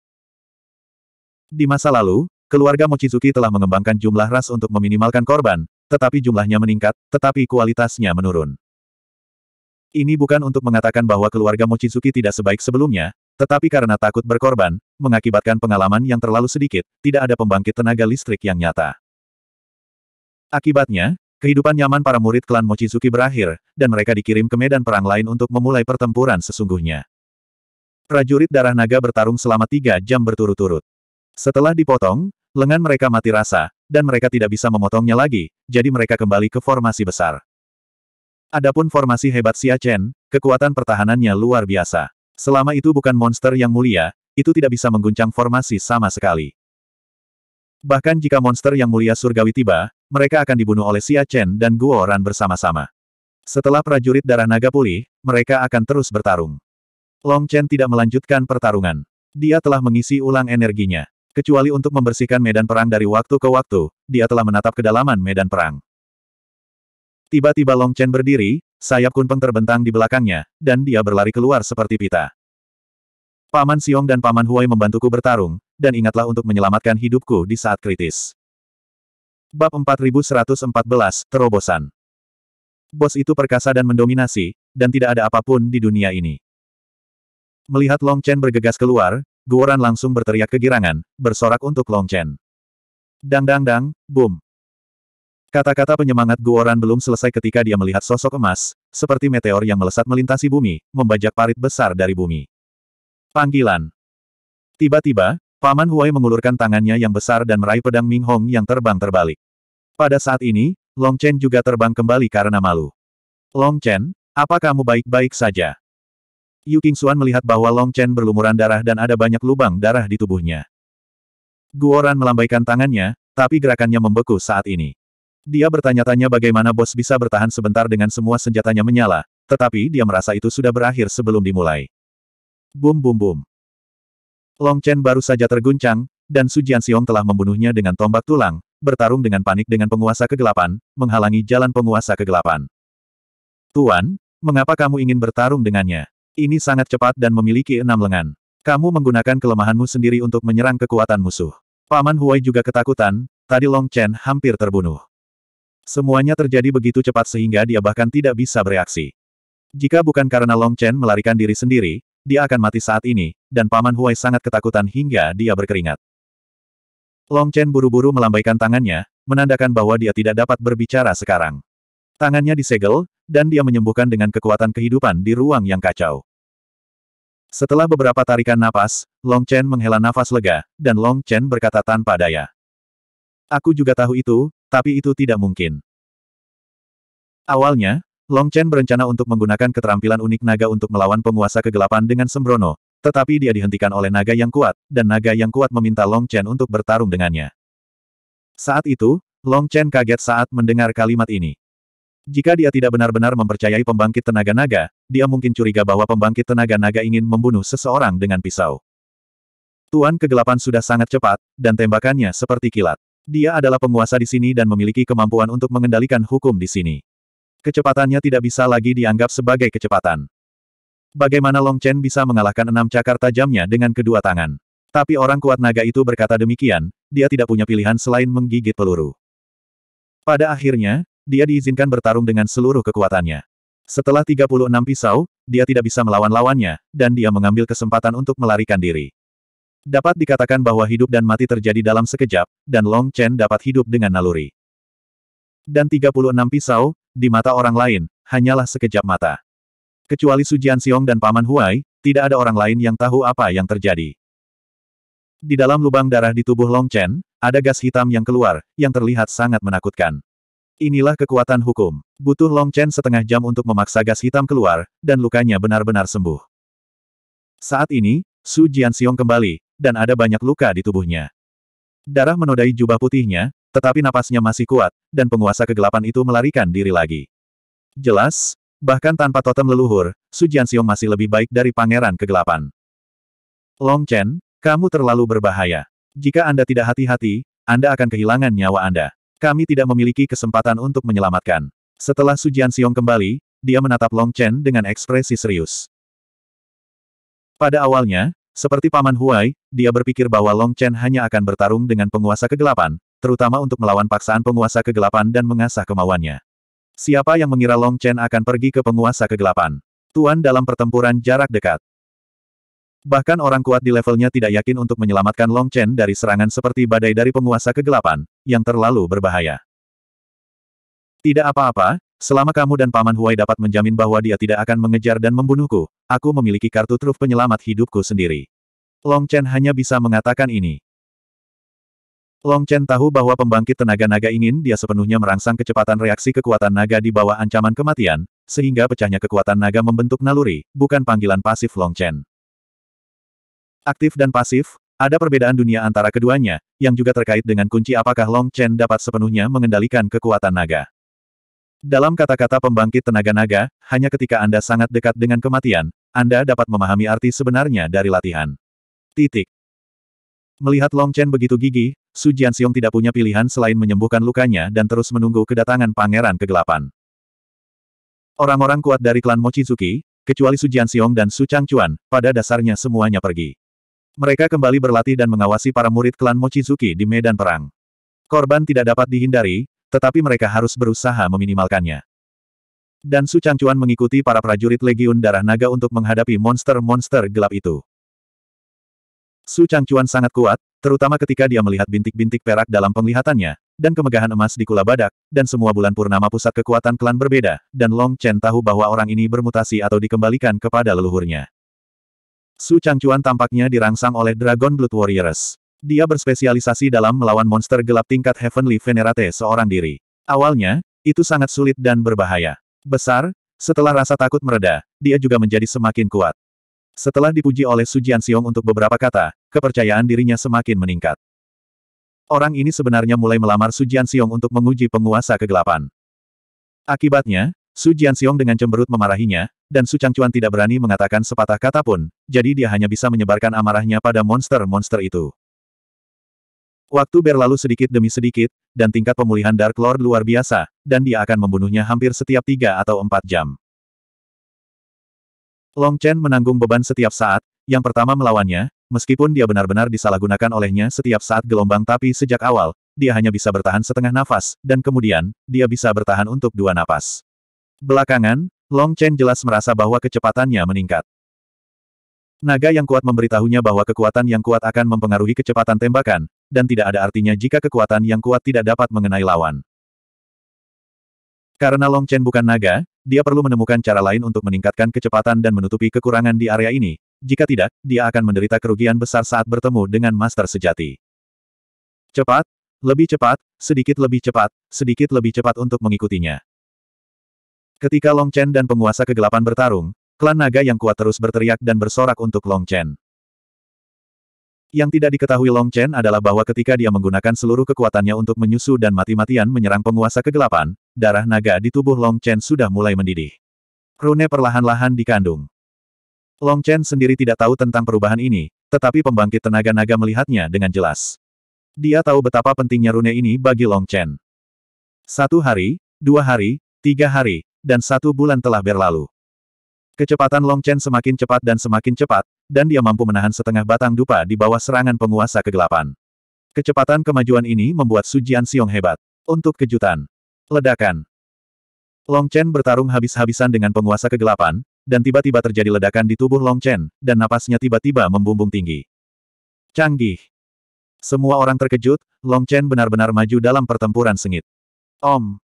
Di masa lalu, keluarga Mochizuki telah mengembangkan jumlah ras untuk meminimalkan korban, tetapi jumlahnya meningkat, tetapi kualitasnya menurun. Ini bukan untuk mengatakan bahwa keluarga Mochizuki tidak sebaik sebelumnya, tetapi karena takut berkorban, mengakibatkan pengalaman yang terlalu sedikit, tidak ada pembangkit tenaga listrik yang nyata. Akibatnya, kehidupan nyaman para murid klan Mochizuki berakhir, dan mereka dikirim ke medan perang lain untuk memulai pertempuran sesungguhnya. Prajurit darah naga bertarung selama tiga jam berturut-turut. Setelah dipotong, lengan mereka mati rasa, dan mereka tidak bisa memotongnya lagi, jadi mereka kembali ke formasi besar. Adapun formasi hebat Xia Chen, kekuatan pertahanannya luar biasa. Selama itu bukan monster yang mulia, itu tidak bisa mengguncang formasi sama sekali. Bahkan jika monster yang mulia surgawi tiba, mereka akan dibunuh oleh Xia Chen dan Guo Ran bersama-sama. Setelah prajurit darah naga pulih, mereka akan terus bertarung. Long Chen tidak melanjutkan pertarungan. Dia telah mengisi ulang energinya. Kecuali untuk membersihkan medan perang dari waktu ke waktu, dia telah menatap kedalaman medan perang. Tiba-tiba Long Chen berdiri, sayap kunpeng terbentang di belakangnya, dan dia berlari keluar seperti pita. Paman Siong dan Paman Huai membantuku bertarung, dan ingatlah untuk menyelamatkan hidupku di saat kritis. Bab 4114, Terobosan Bos itu perkasa dan mendominasi, dan tidak ada apapun di dunia ini. Melihat Long Chen bergegas keluar, Guoran langsung berteriak kegirangan, bersorak untuk Long Chen. Dang dang dang, boom. Kata-kata penyemangat Guoran belum selesai ketika dia melihat sosok emas, seperti meteor yang melesat melintasi bumi, membajak parit besar dari bumi. Panggilan. Tiba-tiba, Paman Huai mengulurkan tangannya yang besar dan meraih pedang Ming Hong yang terbang terbalik. Pada saat ini, Long Chen juga terbang kembali karena malu. Long Chen, apa kamu baik-baik saja? Yu Qingxuan melihat bahwa Long Chen berlumuran darah dan ada banyak lubang darah di tubuhnya. Guoran melambaikan tangannya, tapi gerakannya membeku saat ini. Dia bertanya-tanya bagaimana bos bisa bertahan sebentar dengan semua senjatanya menyala, tetapi dia merasa itu sudah berakhir sebelum dimulai. Bum bum bum. Long Chen baru saja terguncang, dan Su Jianxiong telah membunuhnya dengan tombak tulang, bertarung dengan panik dengan penguasa kegelapan, menghalangi jalan penguasa kegelapan. Tuan, mengapa kamu ingin bertarung dengannya? Ini sangat cepat dan memiliki enam lengan. Kamu menggunakan kelemahanmu sendiri untuk menyerang kekuatan musuh. Paman Huai juga ketakutan, tadi Long Chen hampir terbunuh. Semuanya terjadi begitu cepat sehingga dia bahkan tidak bisa bereaksi. Jika bukan karena Long Chen melarikan diri sendiri, dia akan mati saat ini, dan Paman Huai sangat ketakutan hingga dia berkeringat. Long Chen buru-buru melambaikan tangannya, menandakan bahwa dia tidak dapat berbicara sekarang. Tangannya disegel, dan dia menyembuhkan dengan kekuatan kehidupan di ruang yang kacau. Setelah beberapa tarikan napas, Long Chen menghela nafas lega, dan Long Chen berkata tanpa daya. Aku juga tahu itu, tapi itu tidak mungkin. Awalnya, Long Chen berencana untuk menggunakan keterampilan unik naga untuk melawan penguasa kegelapan dengan sembrono, tetapi dia dihentikan oleh naga yang kuat, dan naga yang kuat meminta Long Chen untuk bertarung dengannya. Saat itu, Long Chen kaget saat mendengar kalimat ini. Jika dia tidak benar-benar mempercayai pembangkit tenaga naga, dia mungkin curiga bahwa pembangkit tenaga naga ingin membunuh seseorang dengan pisau. Tuan kegelapan sudah sangat cepat, dan tembakannya seperti kilat. Dia adalah penguasa di sini dan memiliki kemampuan untuk mengendalikan hukum di sini. Kecepatannya tidak bisa lagi dianggap sebagai kecepatan. Bagaimana Long Chen bisa mengalahkan enam cakar tajamnya dengan kedua tangan? Tapi orang kuat naga itu berkata demikian, dia tidak punya pilihan selain menggigit peluru. Pada akhirnya, dia diizinkan bertarung dengan seluruh kekuatannya. Setelah 36 pisau, dia tidak bisa melawan lawannya, dan dia mengambil kesempatan untuk melarikan diri. Dapat dikatakan bahwa hidup dan mati terjadi dalam sekejap, dan Long Chen dapat hidup dengan naluri. Dan 36 pisau, di mata orang lain, hanyalah sekejap mata. Kecuali Su Xiong dan Paman Huai, tidak ada orang lain yang tahu apa yang terjadi. Di dalam lubang darah di tubuh Long Chen, ada gas hitam yang keluar, yang terlihat sangat menakutkan. Inilah kekuatan hukum. Butuh Long Chen setengah jam untuk memaksa gas hitam keluar, dan lukanya benar-benar sembuh. Saat ini, Su Xiong kembali, dan ada banyak luka di tubuhnya. Darah menodai jubah putihnya, tetapi napasnya masih kuat, dan penguasa kegelapan itu melarikan diri lagi. Jelas, bahkan tanpa totem leluhur, Su Jianxiong masih lebih baik dari pangeran kegelapan. Long Chen, kamu terlalu berbahaya. Jika Anda tidak hati-hati, Anda akan kehilangan nyawa Anda. Kami tidak memiliki kesempatan untuk menyelamatkan. Setelah Su Jianxiong kembali, dia menatap Long Chen dengan ekspresi serius. Pada awalnya, seperti Paman Huai, dia berpikir bahwa Long Chen hanya akan bertarung dengan penguasa kegelapan, terutama untuk melawan paksaan penguasa kegelapan dan mengasah kemauannya. Siapa yang mengira Long Chen akan pergi ke penguasa kegelapan? Tuan dalam pertempuran jarak dekat. Bahkan orang kuat di levelnya tidak yakin untuk menyelamatkan Long Chen dari serangan seperti badai dari penguasa kegelapan, yang terlalu berbahaya. Tidak apa-apa, Selama kamu dan Paman Huai dapat menjamin bahwa dia tidak akan mengejar dan membunuhku, aku memiliki kartu truf penyelamat hidupku sendiri. Long Chen hanya bisa mengatakan ini. Long Chen tahu bahwa pembangkit tenaga naga ingin dia sepenuhnya merangsang kecepatan reaksi kekuatan naga di bawah ancaman kematian, sehingga pecahnya kekuatan naga membentuk naluri, bukan panggilan pasif Long Chen. Aktif dan pasif, ada perbedaan dunia antara keduanya, yang juga terkait dengan kunci apakah Long Chen dapat sepenuhnya mengendalikan kekuatan naga. Dalam kata-kata pembangkit tenaga naga, hanya ketika Anda sangat dekat dengan kematian, Anda dapat memahami arti sebenarnya dari latihan. Titik. Melihat Long Chen begitu gigih, Su Jianxiong tidak punya pilihan selain menyembuhkan lukanya dan terus menunggu kedatangan Pangeran Kegelapan. Orang-orang kuat dari klan Mochizuki, kecuali Su Jianxiong dan Su Changchuan, pada dasarnya semuanya pergi. Mereka kembali berlatih dan mengawasi para murid klan Mochizuki di medan perang. Korban tidak dapat dihindari, tetapi mereka harus berusaha meminimalkannya. Dan Su Changchuan mengikuti para prajurit Legiun Darah Naga untuk menghadapi monster-monster gelap itu. Su Changchuan sangat kuat, terutama ketika dia melihat bintik-bintik perak dalam penglihatannya, dan kemegahan emas di kula badak, dan semua bulan purnama pusat kekuatan klan berbeda, dan Long Chen tahu bahwa orang ini bermutasi atau dikembalikan kepada leluhurnya. Su Changchuan tampaknya dirangsang oleh Dragon Blood Warriors. Dia berspesialisasi dalam melawan monster gelap tingkat Heavenly Venerate seorang diri. Awalnya, itu sangat sulit dan berbahaya. Besar, setelah rasa takut mereda, dia juga menjadi semakin kuat. Setelah dipuji oleh Su Jianxiong untuk beberapa kata, kepercayaan dirinya semakin meningkat. Orang ini sebenarnya mulai melamar Su Jianxiong untuk menguji penguasa kegelapan. Akibatnya, Su Jianxiong dengan cemberut memarahinya, dan Su Changcuan tidak berani mengatakan sepatah kata pun, jadi dia hanya bisa menyebarkan amarahnya pada monster-monster itu. Waktu berlalu sedikit demi sedikit, dan tingkat pemulihan Dark Lord luar biasa, dan dia akan membunuhnya hampir setiap tiga atau empat jam. Long Chen menanggung beban setiap saat, yang pertama melawannya, meskipun dia benar-benar disalahgunakan olehnya setiap saat gelombang tapi sejak awal, dia hanya bisa bertahan setengah nafas, dan kemudian, dia bisa bertahan untuk dua nafas. Belakangan, Long Chen jelas merasa bahwa kecepatannya meningkat. Naga yang kuat memberitahunya bahwa kekuatan yang kuat akan mempengaruhi kecepatan tembakan, dan tidak ada artinya jika kekuatan yang kuat tidak dapat mengenai lawan. Karena Long Chen bukan naga, dia perlu menemukan cara lain untuk meningkatkan kecepatan dan menutupi kekurangan di area ini. Jika tidak, dia akan menderita kerugian besar saat bertemu dengan Master Sejati. Cepat, lebih cepat, sedikit lebih cepat, sedikit lebih cepat untuk mengikutinya. Ketika Long Chen dan penguasa kegelapan bertarung, Klan naga yang kuat terus berteriak dan bersorak untuk Long Chen. Yang tidak diketahui Long Chen adalah bahwa ketika dia menggunakan seluruh kekuatannya untuk menyusu dan mati-matian menyerang penguasa kegelapan, darah naga di tubuh Long Chen sudah mulai mendidih. Rune perlahan-lahan dikandung. Long Chen sendiri tidak tahu tentang perubahan ini, tetapi pembangkit tenaga naga melihatnya dengan jelas. Dia tahu betapa pentingnya rune ini bagi Long Chen. Satu hari, dua hari, tiga hari, dan satu bulan telah berlalu. Kecepatan Long Chen semakin cepat dan semakin cepat, dan dia mampu menahan setengah batang dupa di bawah serangan penguasa kegelapan. Kecepatan kemajuan ini membuat Su Jian Xiong hebat. Untuk kejutan. Ledakan. Long Chen bertarung habis-habisan dengan penguasa kegelapan, dan tiba-tiba terjadi ledakan di tubuh Long Chen, dan napasnya tiba-tiba membumbung tinggi. Canggih. Semua orang terkejut, Long Chen benar-benar maju dalam pertempuran sengit. Om.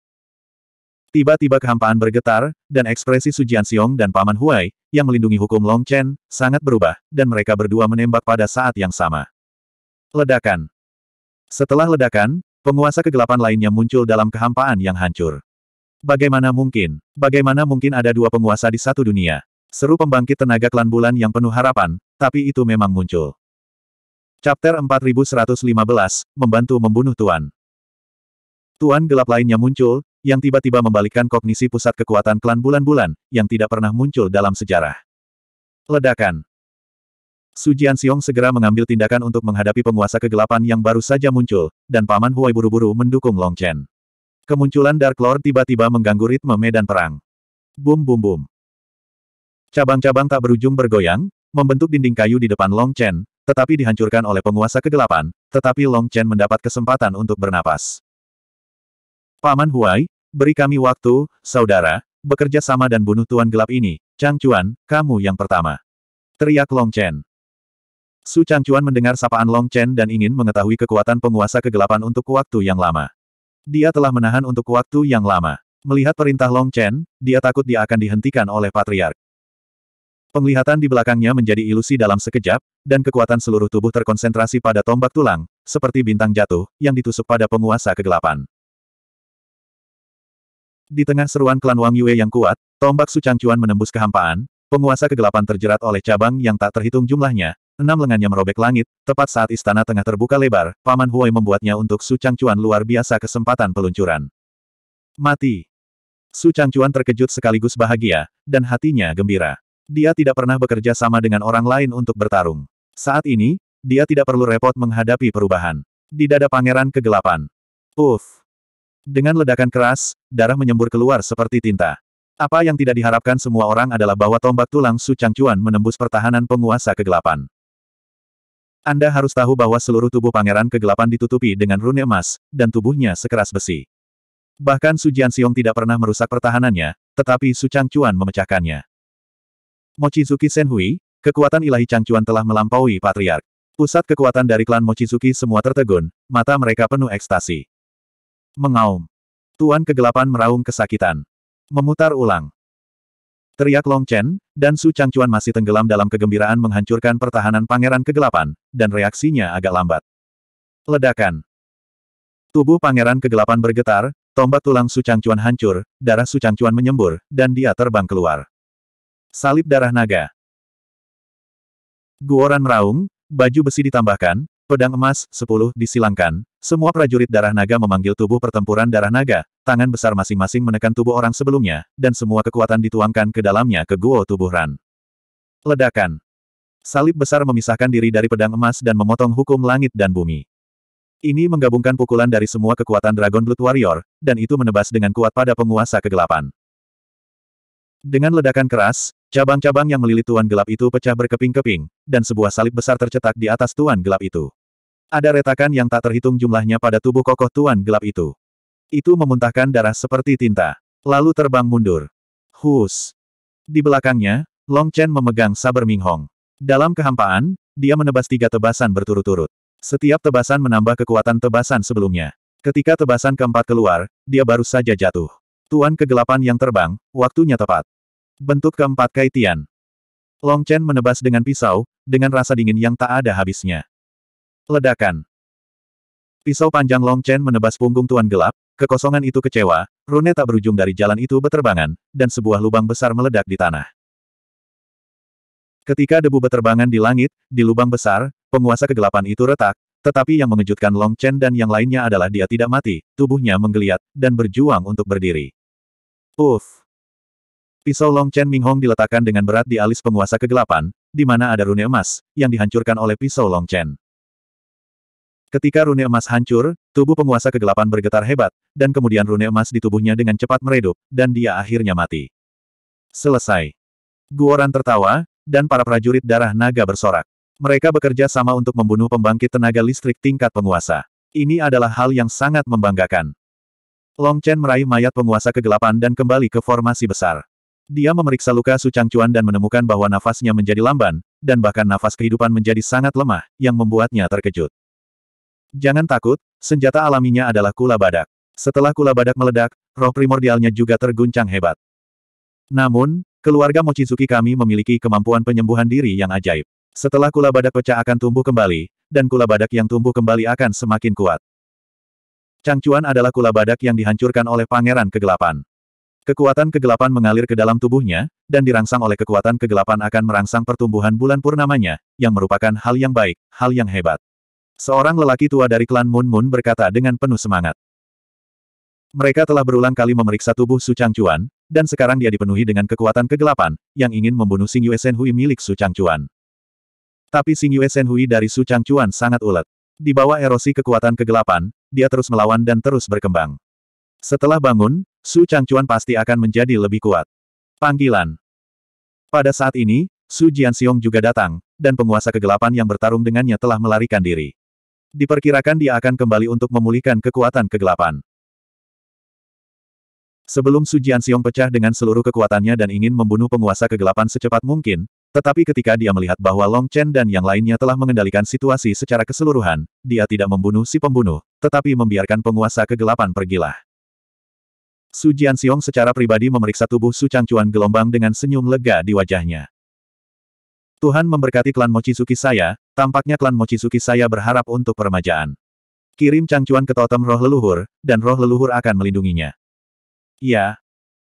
Tiba-tiba kehampaan bergetar, dan ekspresi Su Jianxiong dan Paman Huai, yang melindungi hukum Long Chen, sangat berubah, dan mereka berdua menembak pada saat yang sama. Ledakan Setelah ledakan, penguasa kegelapan lainnya muncul dalam kehampaan yang hancur. Bagaimana mungkin? Bagaimana mungkin ada dua penguasa di satu dunia? Seru pembangkit tenaga klan bulan yang penuh harapan, tapi itu memang muncul. Chapter 4115, Membantu Membunuh Tuan. Tuan gelap lainnya muncul, yang tiba-tiba membalikkan kognisi pusat kekuatan klan bulan-bulan, yang tidak pernah muncul dalam sejarah. Ledakan Su Jianxiong segera mengambil tindakan untuk menghadapi penguasa kegelapan yang baru saja muncul, dan Paman Huai buru-buru mendukung Long Chen. Kemunculan Dark Lord tiba-tiba mengganggu ritme medan perang. Bum bum bum. Cabang-cabang tak berujung bergoyang, membentuk dinding kayu di depan Long Chen, tetapi dihancurkan oleh penguasa kegelapan, tetapi Long Chen mendapat kesempatan untuk bernapas. Paman Huai, Beri kami waktu, saudara, bekerja sama dan bunuh tuan gelap ini, Chang Chuan, kamu yang pertama. Teriak Long Chen. Su Chang Chuan mendengar sapaan Long Chen dan ingin mengetahui kekuatan penguasa kegelapan untuk waktu yang lama. Dia telah menahan untuk waktu yang lama. Melihat perintah Long Chen, dia takut dia akan dihentikan oleh Patriark. Penglihatan di belakangnya menjadi ilusi dalam sekejap, dan kekuatan seluruh tubuh terkonsentrasi pada tombak tulang, seperti bintang jatuh, yang ditusuk pada penguasa kegelapan. Di tengah seruan klan Wang Yue yang kuat, tombak Su Changcuan menembus kehampaan, penguasa kegelapan terjerat oleh cabang yang tak terhitung jumlahnya, enam lengannya merobek langit, tepat saat istana tengah terbuka lebar, Paman Huoi membuatnya untuk Su Changcuan luar biasa kesempatan peluncuran. Mati. Su Changcuan terkejut sekaligus bahagia, dan hatinya gembira. Dia tidak pernah bekerja sama dengan orang lain untuk bertarung. Saat ini, dia tidak perlu repot menghadapi perubahan. Di dada pangeran kegelapan. Uff. Dengan ledakan keras, darah menyembur keluar seperti tinta. Apa yang tidak diharapkan semua orang adalah bahwa tombak tulang Su Changcuan menembus pertahanan penguasa kegelapan. Anda harus tahu bahwa seluruh tubuh pangeran kegelapan ditutupi dengan rune emas, dan tubuhnya sekeras besi. Bahkan Su Jianxiong tidak pernah merusak pertahanannya, tetapi Su Changcuan memecahkannya. Mochizuki Senhui, kekuatan ilahi Changcuan telah melampaui patriark. Pusat kekuatan dari klan Mochizuki semua tertegun, mata mereka penuh ekstasi. Mengaum. Tuan kegelapan meraung kesakitan. Memutar ulang. Teriak Long Chen, dan Su Changchuan masih tenggelam dalam kegembiraan menghancurkan pertahanan pangeran kegelapan, dan reaksinya agak lambat. Ledakan. Tubuh pangeran kegelapan bergetar, tombak tulang Su Changchuan hancur, darah Su Changchuan menyembur, dan dia terbang keluar. Salib darah naga. Guoran meraung, baju besi ditambahkan, pedang emas, sepuluh disilangkan, semua prajurit darah naga memanggil tubuh pertempuran darah naga, tangan besar masing-masing menekan tubuh orang sebelumnya, dan semua kekuatan dituangkan ke dalamnya ke guo tubuh Ran. Ledakan. Salib besar memisahkan diri dari pedang emas dan memotong hukum langit dan bumi. Ini menggabungkan pukulan dari semua kekuatan Dragon Blood Warrior, dan itu menebas dengan kuat pada penguasa kegelapan. Dengan ledakan keras, cabang-cabang yang melilit tuan gelap itu pecah berkeping-keping, dan sebuah salib besar tercetak di atas tuan gelap itu. Ada retakan yang tak terhitung jumlahnya pada tubuh kokoh tuan gelap itu. Itu memuntahkan darah seperti tinta. Lalu terbang mundur. Hus. Di belakangnya, Long Chen memegang saber Ming Hong. Dalam kehampaan, dia menebas tiga tebasan berturut-turut. Setiap tebasan menambah kekuatan tebasan sebelumnya. Ketika tebasan keempat keluar, dia baru saja jatuh. Tuan kegelapan yang terbang, waktunya tepat. Bentuk keempat Kaitian. Long Chen menebas dengan pisau, dengan rasa dingin yang tak ada habisnya. Ledakan. Pisau panjang Long Chen menebas punggung Tuan Gelap, kekosongan itu kecewa, rune tak berujung dari jalan itu beterbangan, dan sebuah lubang besar meledak di tanah. Ketika debu beterbangan di langit, di lubang besar, penguasa kegelapan itu retak, tetapi yang mengejutkan Long Chen dan yang lainnya adalah dia tidak mati, tubuhnya menggeliat, dan berjuang untuk berdiri. Uff! Pisau Long Chen Ming Hong diletakkan dengan berat di alis penguasa kegelapan, di mana ada rune emas, yang dihancurkan oleh pisau Long Chen. Ketika rune emas hancur, tubuh penguasa kegelapan bergetar hebat, dan kemudian rune emas di tubuhnya dengan cepat meredup, dan dia akhirnya mati. Selesai. Guoran tertawa, dan para prajurit darah naga bersorak. Mereka bekerja sama untuk membunuh pembangkit tenaga listrik tingkat penguasa. Ini adalah hal yang sangat membanggakan. Long Chen meraih mayat penguasa kegelapan dan kembali ke formasi besar. Dia memeriksa luka Su cuan dan menemukan bahwa nafasnya menjadi lamban, dan bahkan nafas kehidupan menjadi sangat lemah, yang membuatnya terkejut. Jangan takut, senjata alaminya adalah kula badak. Setelah kula badak meledak, roh primordialnya juga terguncang hebat. Namun, keluarga Mochizuki kami memiliki kemampuan penyembuhan diri yang ajaib. Setelah kula badak pecah akan tumbuh kembali, dan kula badak yang tumbuh kembali akan semakin kuat. Changchuan adalah kula badak yang dihancurkan oleh pangeran kegelapan. Kekuatan kegelapan mengalir ke dalam tubuhnya, dan dirangsang oleh kekuatan kegelapan akan merangsang pertumbuhan bulan purnamanya, yang merupakan hal yang baik, hal yang hebat. Seorang lelaki tua dari klan Moon Moon berkata dengan penuh semangat. Mereka telah berulang kali memeriksa tubuh Su Chuan, dan sekarang dia dipenuhi dengan kekuatan kegelapan, yang ingin membunuh Sing Yue Hui milik Su Chuan. Tapi Sing Yue Hui dari Su Chuan sangat ulet. Di bawah erosi kekuatan kegelapan, dia terus melawan dan terus berkembang. Setelah bangun, Su Chuan pasti akan menjadi lebih kuat. Panggilan Pada saat ini, Su Jian Jianxiong juga datang, dan penguasa kegelapan yang bertarung dengannya telah melarikan diri. Diperkirakan dia akan kembali untuk memulihkan kekuatan kegelapan. Sebelum Su Jianxiong pecah dengan seluruh kekuatannya dan ingin membunuh penguasa kegelapan secepat mungkin, tetapi ketika dia melihat bahwa Long Chen dan yang lainnya telah mengendalikan situasi secara keseluruhan, dia tidak membunuh si pembunuh, tetapi membiarkan penguasa kegelapan pergilah. Su Jianxiong secara pribadi memeriksa tubuh Su Changcuan gelombang dengan senyum lega di wajahnya. Tuhan memberkati klan Mochizuki saya, Tampaknya klan Mochizuki saya berharap untuk peremajaan. Kirim cangcuan ke totem roh leluhur, dan roh leluhur akan melindunginya. Ya.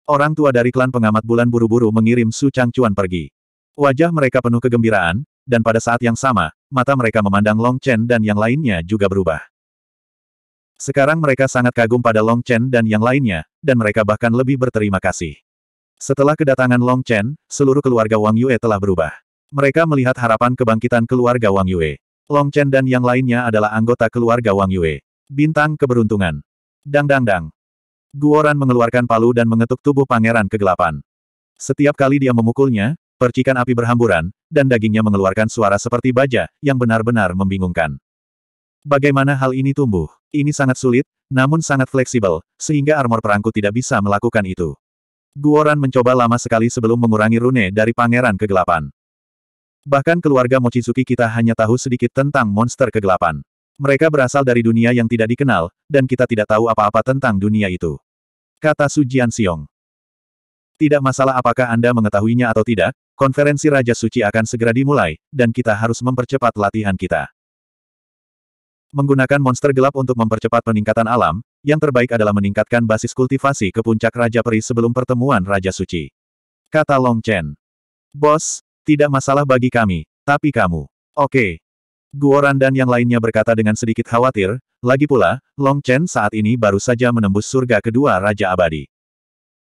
Orang tua dari klan pengamat bulan buru-buru mengirim Su Changcuan pergi. Wajah mereka penuh kegembiraan, dan pada saat yang sama, mata mereka memandang Long Chen dan yang lainnya juga berubah. Sekarang mereka sangat kagum pada Long Chen dan yang lainnya, dan mereka bahkan lebih berterima kasih. Setelah kedatangan Long Chen, seluruh keluarga Wang Yue telah berubah. Mereka melihat harapan kebangkitan keluarga Wang Yue. Long Chen dan yang lainnya adalah anggota keluarga Wang Yue. Bintang keberuntungan. Dang-dang-dang. Guoran mengeluarkan palu dan mengetuk tubuh pangeran kegelapan. Setiap kali dia memukulnya, percikan api berhamburan, dan dagingnya mengeluarkan suara seperti baja, yang benar-benar membingungkan. Bagaimana hal ini tumbuh? Ini sangat sulit, namun sangat fleksibel, sehingga armor perangku tidak bisa melakukan itu. Guoran mencoba lama sekali sebelum mengurangi rune dari pangeran kegelapan. Bahkan keluarga Mochizuki kita hanya tahu sedikit tentang monster kegelapan. Mereka berasal dari dunia yang tidak dikenal, dan kita tidak tahu apa-apa tentang dunia itu. Kata Sujian Jianxiong. Tidak masalah apakah Anda mengetahuinya atau tidak, konferensi Raja Suci akan segera dimulai, dan kita harus mempercepat latihan kita. Menggunakan monster gelap untuk mempercepat peningkatan alam, yang terbaik adalah meningkatkan basis kultivasi ke puncak Raja Peri sebelum pertemuan Raja Suci. Kata Long Chen. Bos, tidak masalah bagi kami, tapi kamu. Oke. Okay. Guoran dan yang lainnya berkata dengan sedikit khawatir, lagi pula, Long Chen saat ini baru saja menembus surga kedua Raja Abadi.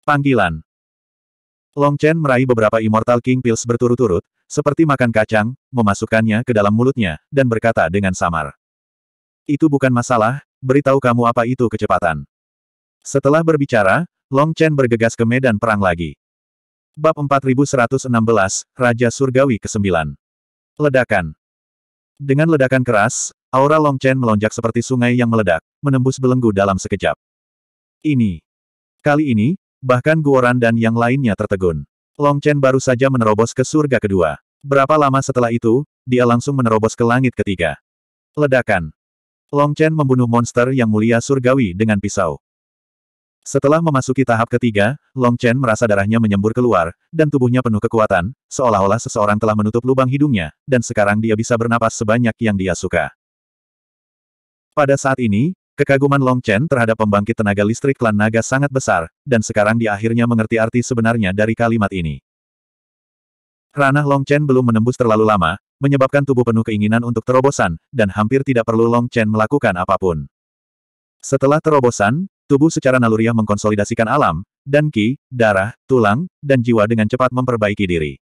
Panggilan Long Chen meraih beberapa Immortal King Pills berturut-turut, seperti makan kacang, memasukkannya ke dalam mulutnya, dan berkata dengan samar. Itu bukan masalah, beritahu kamu apa itu kecepatan. Setelah berbicara, Long Chen bergegas ke medan perang lagi. Bab 4116, Raja Surgawi ke-9. Ledakan. Dengan ledakan keras, aura Long Chen melonjak seperti sungai yang meledak, menembus belenggu dalam sekejap. Ini. Kali ini, bahkan Guoran dan yang lainnya tertegun. Long Chen baru saja menerobos ke surga kedua. Berapa lama setelah itu, dia langsung menerobos ke langit ketiga. Ledakan. Long Chen membunuh monster yang mulia surgawi dengan pisau. Setelah memasuki tahap ketiga, Long Chen merasa darahnya menyembur keluar, dan tubuhnya penuh kekuatan, seolah-olah seseorang telah menutup lubang hidungnya, dan sekarang dia bisa bernapas sebanyak yang dia suka. Pada saat ini, kekaguman Long Chen terhadap pembangkit tenaga listrik klan naga sangat besar, dan sekarang dia akhirnya mengerti arti sebenarnya dari kalimat ini. Ranah Long Chen belum menembus terlalu lama, menyebabkan tubuh penuh keinginan untuk terobosan, dan hampir tidak perlu Long Chen melakukan apapun. Setelah terobosan, Tubuh secara naluriah mengkonsolidasikan alam, dan ki, darah, tulang, dan jiwa dengan cepat memperbaiki diri.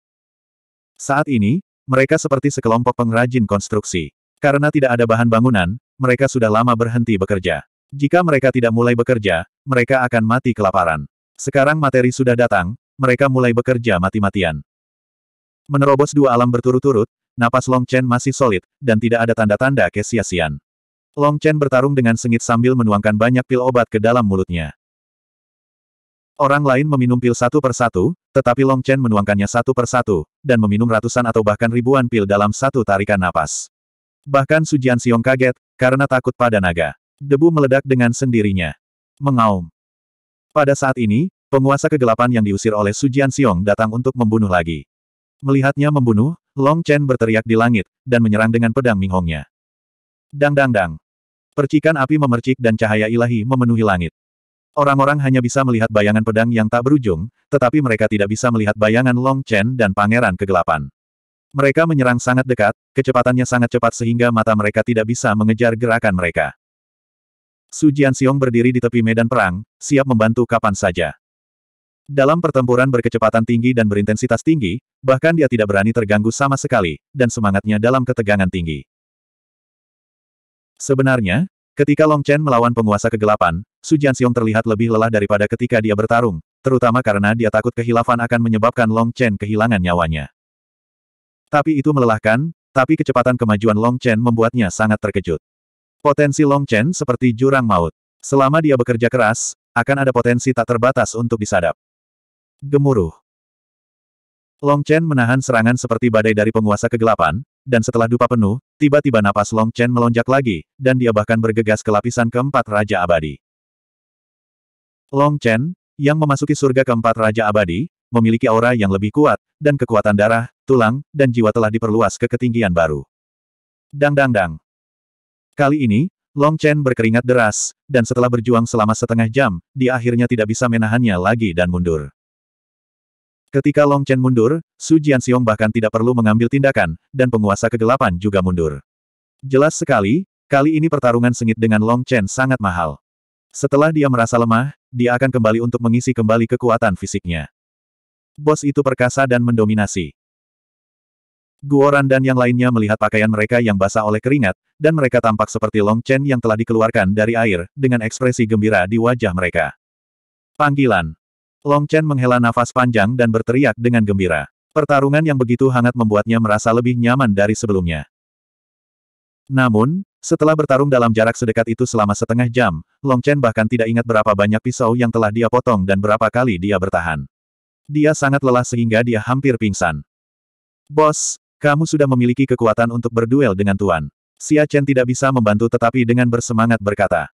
Saat ini, mereka seperti sekelompok pengrajin konstruksi. Karena tidak ada bahan bangunan, mereka sudah lama berhenti bekerja. Jika mereka tidak mulai bekerja, mereka akan mati kelaparan. Sekarang materi sudah datang, mereka mulai bekerja mati-matian. Menerobos dua alam berturut-turut, napas Long Chen masih solid, dan tidak ada tanda-tanda kesia-sian. Long Chen bertarung dengan sengit sambil menuangkan banyak pil obat ke dalam mulutnya. Orang lain meminum pil satu per satu, tetapi Long Chen menuangkannya satu per satu, dan meminum ratusan atau bahkan ribuan pil dalam satu tarikan napas. Bahkan Sujian Siong kaget, karena takut pada naga. Debu meledak dengan sendirinya. Mengaum. Pada saat ini, penguasa kegelapan yang diusir oleh Sujian Siong datang untuk membunuh lagi. Melihatnya membunuh, Long Chen berteriak di langit, dan menyerang dengan pedang Minghongnya. Dang dang dang. Percikan api memercik dan cahaya ilahi memenuhi langit. Orang-orang hanya bisa melihat bayangan pedang yang tak berujung, tetapi mereka tidak bisa melihat bayangan Long Chen dan Pangeran Kegelapan. Mereka menyerang sangat dekat, kecepatannya sangat cepat sehingga mata mereka tidak bisa mengejar gerakan mereka. Su Jianxiong berdiri di tepi medan perang, siap membantu kapan saja. Dalam pertempuran berkecepatan tinggi dan berintensitas tinggi, bahkan dia tidak berani terganggu sama sekali, dan semangatnya dalam ketegangan tinggi. Sebenarnya, ketika Long Chen melawan penguasa kegelapan, Su Jianxiong terlihat lebih lelah daripada ketika dia bertarung, terutama karena dia takut kehilafan akan menyebabkan Long Chen kehilangan nyawanya. Tapi itu melelahkan, tapi kecepatan kemajuan Long Chen membuatnya sangat terkejut. Potensi Long Chen seperti jurang maut. Selama dia bekerja keras, akan ada potensi tak terbatas untuk disadap. Gemuruh. Long Chen menahan serangan seperti badai dari penguasa kegelapan, dan setelah dupa penuh, tiba-tiba napas Long Chen melonjak lagi, dan dia bahkan bergegas ke lapisan keempat Raja Abadi. Long Chen, yang memasuki surga keempat Raja Abadi, memiliki aura yang lebih kuat, dan kekuatan darah, tulang, dan jiwa telah diperluas ke ketinggian baru. Dang-dang-dang. Kali ini, Long Chen berkeringat deras, dan setelah berjuang selama setengah jam, dia akhirnya tidak bisa menahannya lagi dan mundur. Ketika Long Chen mundur, Su Jianxiong bahkan tidak perlu mengambil tindakan, dan penguasa kegelapan juga mundur. Jelas sekali, kali ini pertarungan sengit dengan Long Chen sangat mahal. Setelah dia merasa lemah, dia akan kembali untuk mengisi kembali kekuatan fisiknya. Bos itu perkasa dan mendominasi. Guoran dan yang lainnya melihat pakaian mereka yang basah oleh keringat, dan mereka tampak seperti Long Chen yang telah dikeluarkan dari air, dengan ekspresi gembira di wajah mereka. Panggilan Long Chen menghela nafas panjang dan berteriak dengan gembira. Pertarungan yang begitu hangat membuatnya merasa lebih nyaman dari sebelumnya. Namun, setelah bertarung dalam jarak sedekat itu selama setengah jam, Long Chen bahkan tidak ingat berapa banyak pisau yang telah dia potong dan berapa kali dia bertahan. Dia sangat lelah sehingga dia hampir pingsan. Bos, kamu sudah memiliki kekuatan untuk berduel dengan Tuan. Xia Chen tidak bisa membantu tetapi dengan bersemangat berkata.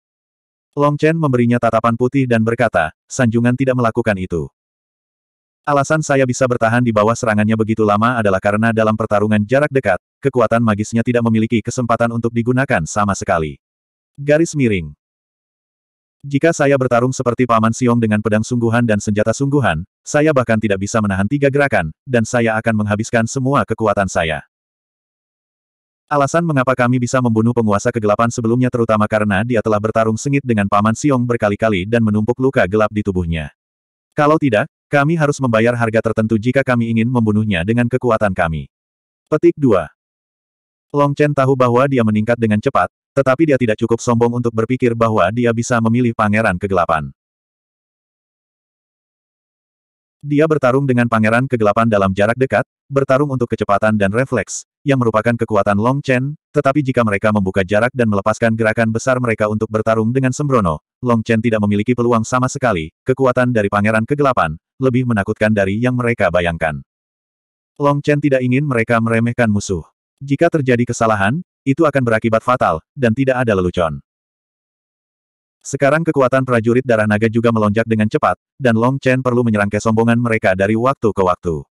Long Chen memberinya tatapan putih dan berkata, Sanjungan tidak melakukan itu. Alasan saya bisa bertahan di bawah serangannya begitu lama adalah karena dalam pertarungan jarak dekat, kekuatan magisnya tidak memiliki kesempatan untuk digunakan sama sekali. Garis miring. Jika saya bertarung seperti Paman Siong dengan pedang sungguhan dan senjata sungguhan, saya bahkan tidak bisa menahan tiga gerakan, dan saya akan menghabiskan semua kekuatan saya. Alasan mengapa kami bisa membunuh penguasa kegelapan sebelumnya terutama karena dia telah bertarung sengit dengan Paman Siong berkali-kali dan menumpuk luka gelap di tubuhnya. Kalau tidak, kami harus membayar harga tertentu jika kami ingin membunuhnya dengan kekuatan kami. Petik 2. Long Chen tahu bahwa dia meningkat dengan cepat, tetapi dia tidak cukup sombong untuk berpikir bahwa dia bisa memilih pangeran kegelapan. Dia bertarung dengan pangeran kegelapan dalam jarak dekat, bertarung untuk kecepatan dan refleks, yang merupakan kekuatan Long Chen, tetapi jika mereka membuka jarak dan melepaskan gerakan besar mereka untuk bertarung dengan sembrono, Long Chen tidak memiliki peluang sama sekali, kekuatan dari pangeran kegelapan, lebih menakutkan dari yang mereka bayangkan. Long Chen tidak ingin mereka meremehkan musuh. Jika terjadi kesalahan, itu akan berakibat fatal, dan tidak ada lelucon. Sekarang kekuatan prajurit darah naga juga melonjak dengan cepat, dan Long Chen perlu menyerang kesombongan mereka dari waktu ke waktu.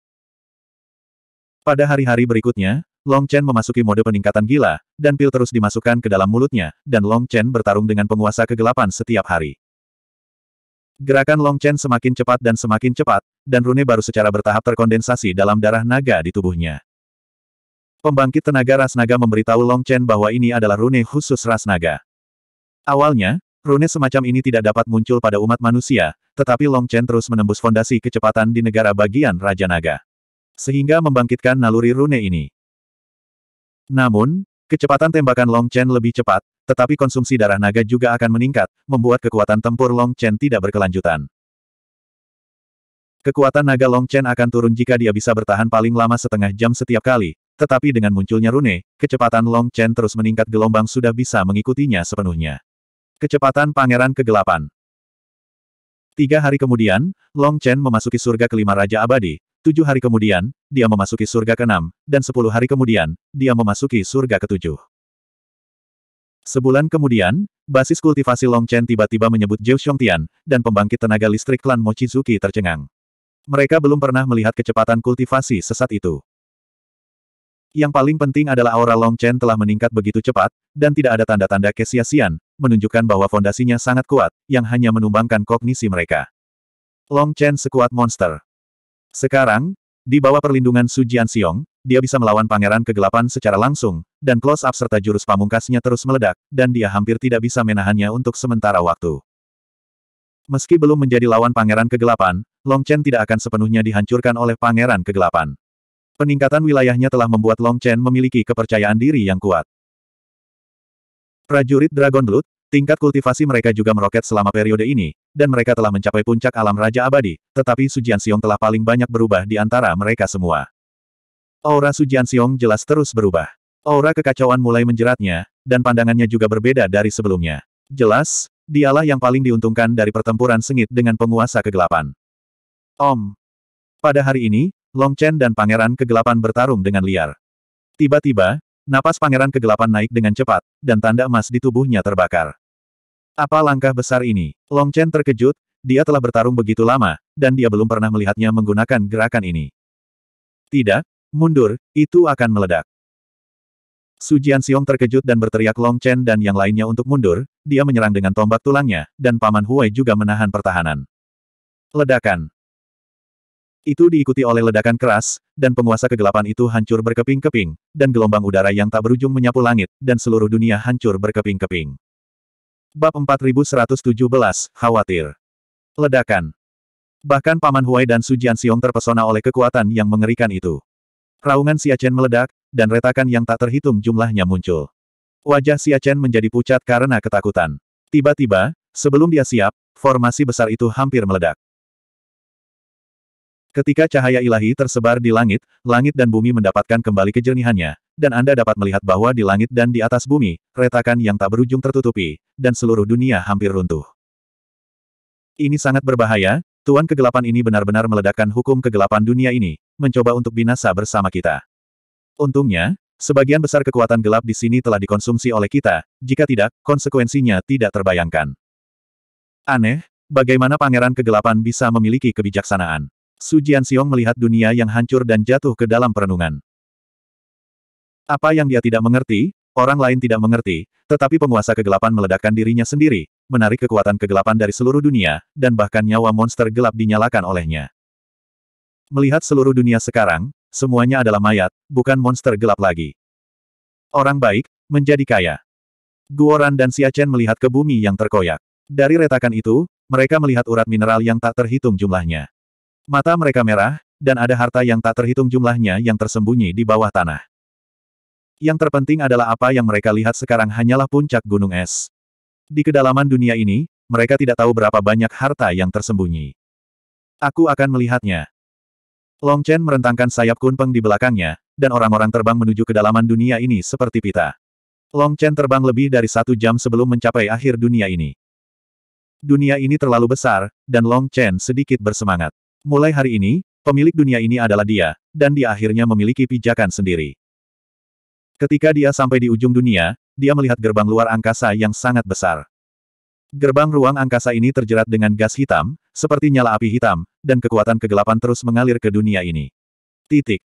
Pada hari-hari berikutnya, Long Chen memasuki mode peningkatan gila, dan pil terus dimasukkan ke dalam mulutnya, dan Long Chen bertarung dengan penguasa kegelapan setiap hari. Gerakan Long Chen semakin cepat dan semakin cepat, dan rune baru secara bertahap terkondensasi dalam darah naga di tubuhnya. Pembangkit tenaga ras naga memberitahu Long Chen bahwa ini adalah rune khusus ras naga. Awalnya, Rune semacam ini tidak dapat muncul pada umat manusia, tetapi Long Chen terus menembus fondasi kecepatan di negara bagian Raja Naga. Sehingga membangkitkan naluri rune ini. Namun, kecepatan tembakan Long Chen lebih cepat, tetapi konsumsi darah naga juga akan meningkat, membuat kekuatan tempur Long Chen tidak berkelanjutan. Kekuatan naga Long Chen akan turun jika dia bisa bertahan paling lama setengah jam setiap kali, tetapi dengan munculnya rune, kecepatan Long Chen terus meningkat gelombang sudah bisa mengikutinya sepenuhnya. Kecepatan Pangeran Kegelapan Tiga hari kemudian, Long Chen memasuki surga kelima Raja Abadi, tujuh hari kemudian, dia memasuki surga keenam, dan sepuluh hari kemudian, dia memasuki surga ketujuh. Sebulan kemudian, basis kultivasi Long Chen tiba-tiba menyebut Zhou Xiongtian, dan pembangkit tenaga listrik klan Mochizuki tercengang. Mereka belum pernah melihat kecepatan kultivasi sesat itu. Yang paling penting adalah aura Long Chen telah meningkat begitu cepat, dan tidak ada tanda-tanda kesia-sian, menunjukkan bahwa fondasinya sangat kuat, yang hanya menumbangkan kognisi mereka. Long Chen sekuat monster. Sekarang, di bawah perlindungan Su Jianxiong, dia bisa melawan Pangeran Kegelapan secara langsung, dan close up serta jurus pamungkasnya terus meledak, dan dia hampir tidak bisa menahannya untuk sementara waktu. Meski belum menjadi lawan Pangeran Kegelapan, Long Chen tidak akan sepenuhnya dihancurkan oleh Pangeran Kegelapan. Peningkatan wilayahnya telah membuat Long Chen memiliki kepercayaan diri yang kuat. Prajurit Dragon Blood, tingkat kultivasi mereka juga meroket selama periode ini, dan mereka telah mencapai puncak alam Raja Abadi, tetapi Sujian Siong telah paling banyak berubah di antara mereka semua. Aura Sujian Siong jelas terus berubah. Aura kekacauan mulai menjeratnya, dan pandangannya juga berbeda dari sebelumnya. Jelas, dialah yang paling diuntungkan dari pertempuran sengit dengan penguasa kegelapan. Om. Pada hari ini, Long Chen dan Pangeran Kegelapan bertarung dengan liar. Tiba-tiba, Napas pangeran kegelapan naik dengan cepat, dan tanda emas di tubuhnya terbakar. Apa langkah besar ini? Long Chen terkejut, dia telah bertarung begitu lama, dan dia belum pernah melihatnya menggunakan gerakan ini. Tidak, mundur, itu akan meledak. Su Jian terkejut dan berteriak Long Chen dan yang lainnya untuk mundur, dia menyerang dengan tombak tulangnya, dan Paman Huai juga menahan pertahanan. Ledakan. Itu diikuti oleh ledakan keras, dan penguasa kegelapan itu hancur berkeping-keping, dan gelombang udara yang tak berujung menyapu langit, dan seluruh dunia hancur berkeping-keping. Bab 4117, Khawatir. Ledakan. Bahkan Paman Huai dan Su Jianxiong terpesona oleh kekuatan yang mengerikan itu. Raungan Siachen meledak, dan retakan yang tak terhitung jumlahnya muncul. Wajah Siachen menjadi pucat karena ketakutan. Tiba-tiba, sebelum dia siap, formasi besar itu hampir meledak. Ketika cahaya ilahi tersebar di langit, langit dan bumi mendapatkan kembali kejernihannya, dan Anda dapat melihat bahwa di langit dan di atas bumi, retakan yang tak berujung tertutupi, dan seluruh dunia hampir runtuh. Ini sangat berbahaya, Tuan kegelapan ini benar-benar meledakkan hukum kegelapan dunia ini, mencoba untuk binasa bersama kita. Untungnya, Sebagian besar kekuatan gelap di sini telah dikonsumsi oleh kita, jika tidak, konsekuensinya tidak terbayangkan. Aneh, bagaimana pangeran kegelapan bisa memiliki kebijaksanaan. Su Jianxiong melihat dunia yang hancur dan jatuh ke dalam perenungan. Apa yang dia tidak mengerti, orang lain tidak mengerti, tetapi penguasa kegelapan meledakkan dirinya sendiri, menarik kekuatan kegelapan dari seluruh dunia, dan bahkan nyawa monster gelap dinyalakan olehnya. Melihat seluruh dunia sekarang, semuanya adalah mayat, bukan monster gelap lagi. Orang baik, menjadi kaya. Guoran dan Siachen melihat ke bumi yang terkoyak. Dari retakan itu, mereka melihat urat mineral yang tak terhitung jumlahnya. Mata mereka merah, dan ada harta yang tak terhitung jumlahnya yang tersembunyi di bawah tanah. Yang terpenting adalah apa yang mereka lihat sekarang hanyalah puncak gunung es. Di kedalaman dunia ini, mereka tidak tahu berapa banyak harta yang tersembunyi. Aku akan melihatnya. Long Chen merentangkan sayap kunpeng di belakangnya, dan orang-orang terbang menuju kedalaman dunia ini seperti pita. Long Chen terbang lebih dari satu jam sebelum mencapai akhir dunia ini. Dunia ini terlalu besar, dan Long Chen sedikit bersemangat. Mulai hari ini, pemilik dunia ini adalah dia, dan dia akhirnya memiliki pijakan sendiri. Ketika dia sampai di ujung dunia, dia melihat gerbang luar angkasa yang sangat besar. Gerbang ruang angkasa ini terjerat dengan gas hitam, seperti nyala api hitam, dan kekuatan kegelapan terus mengalir ke dunia ini. Titik.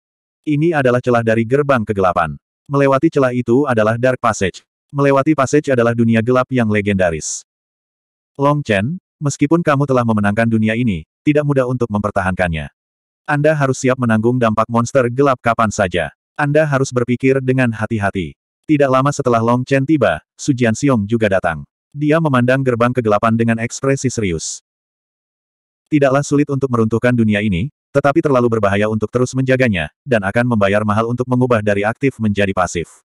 Ini adalah celah dari gerbang kegelapan. Melewati celah itu adalah Dark Passage. Melewati passage adalah dunia gelap yang legendaris. Long Chen, Meskipun kamu telah memenangkan dunia ini, tidak mudah untuk mempertahankannya. Anda harus siap menanggung dampak monster gelap kapan saja. Anda harus berpikir dengan hati-hati. Tidak lama setelah Long Chen tiba, Su Jianxiong juga datang. Dia memandang gerbang kegelapan dengan ekspresi serius. Tidaklah sulit untuk meruntuhkan dunia ini, tetapi terlalu berbahaya untuk terus menjaganya, dan akan membayar mahal untuk mengubah dari aktif menjadi pasif.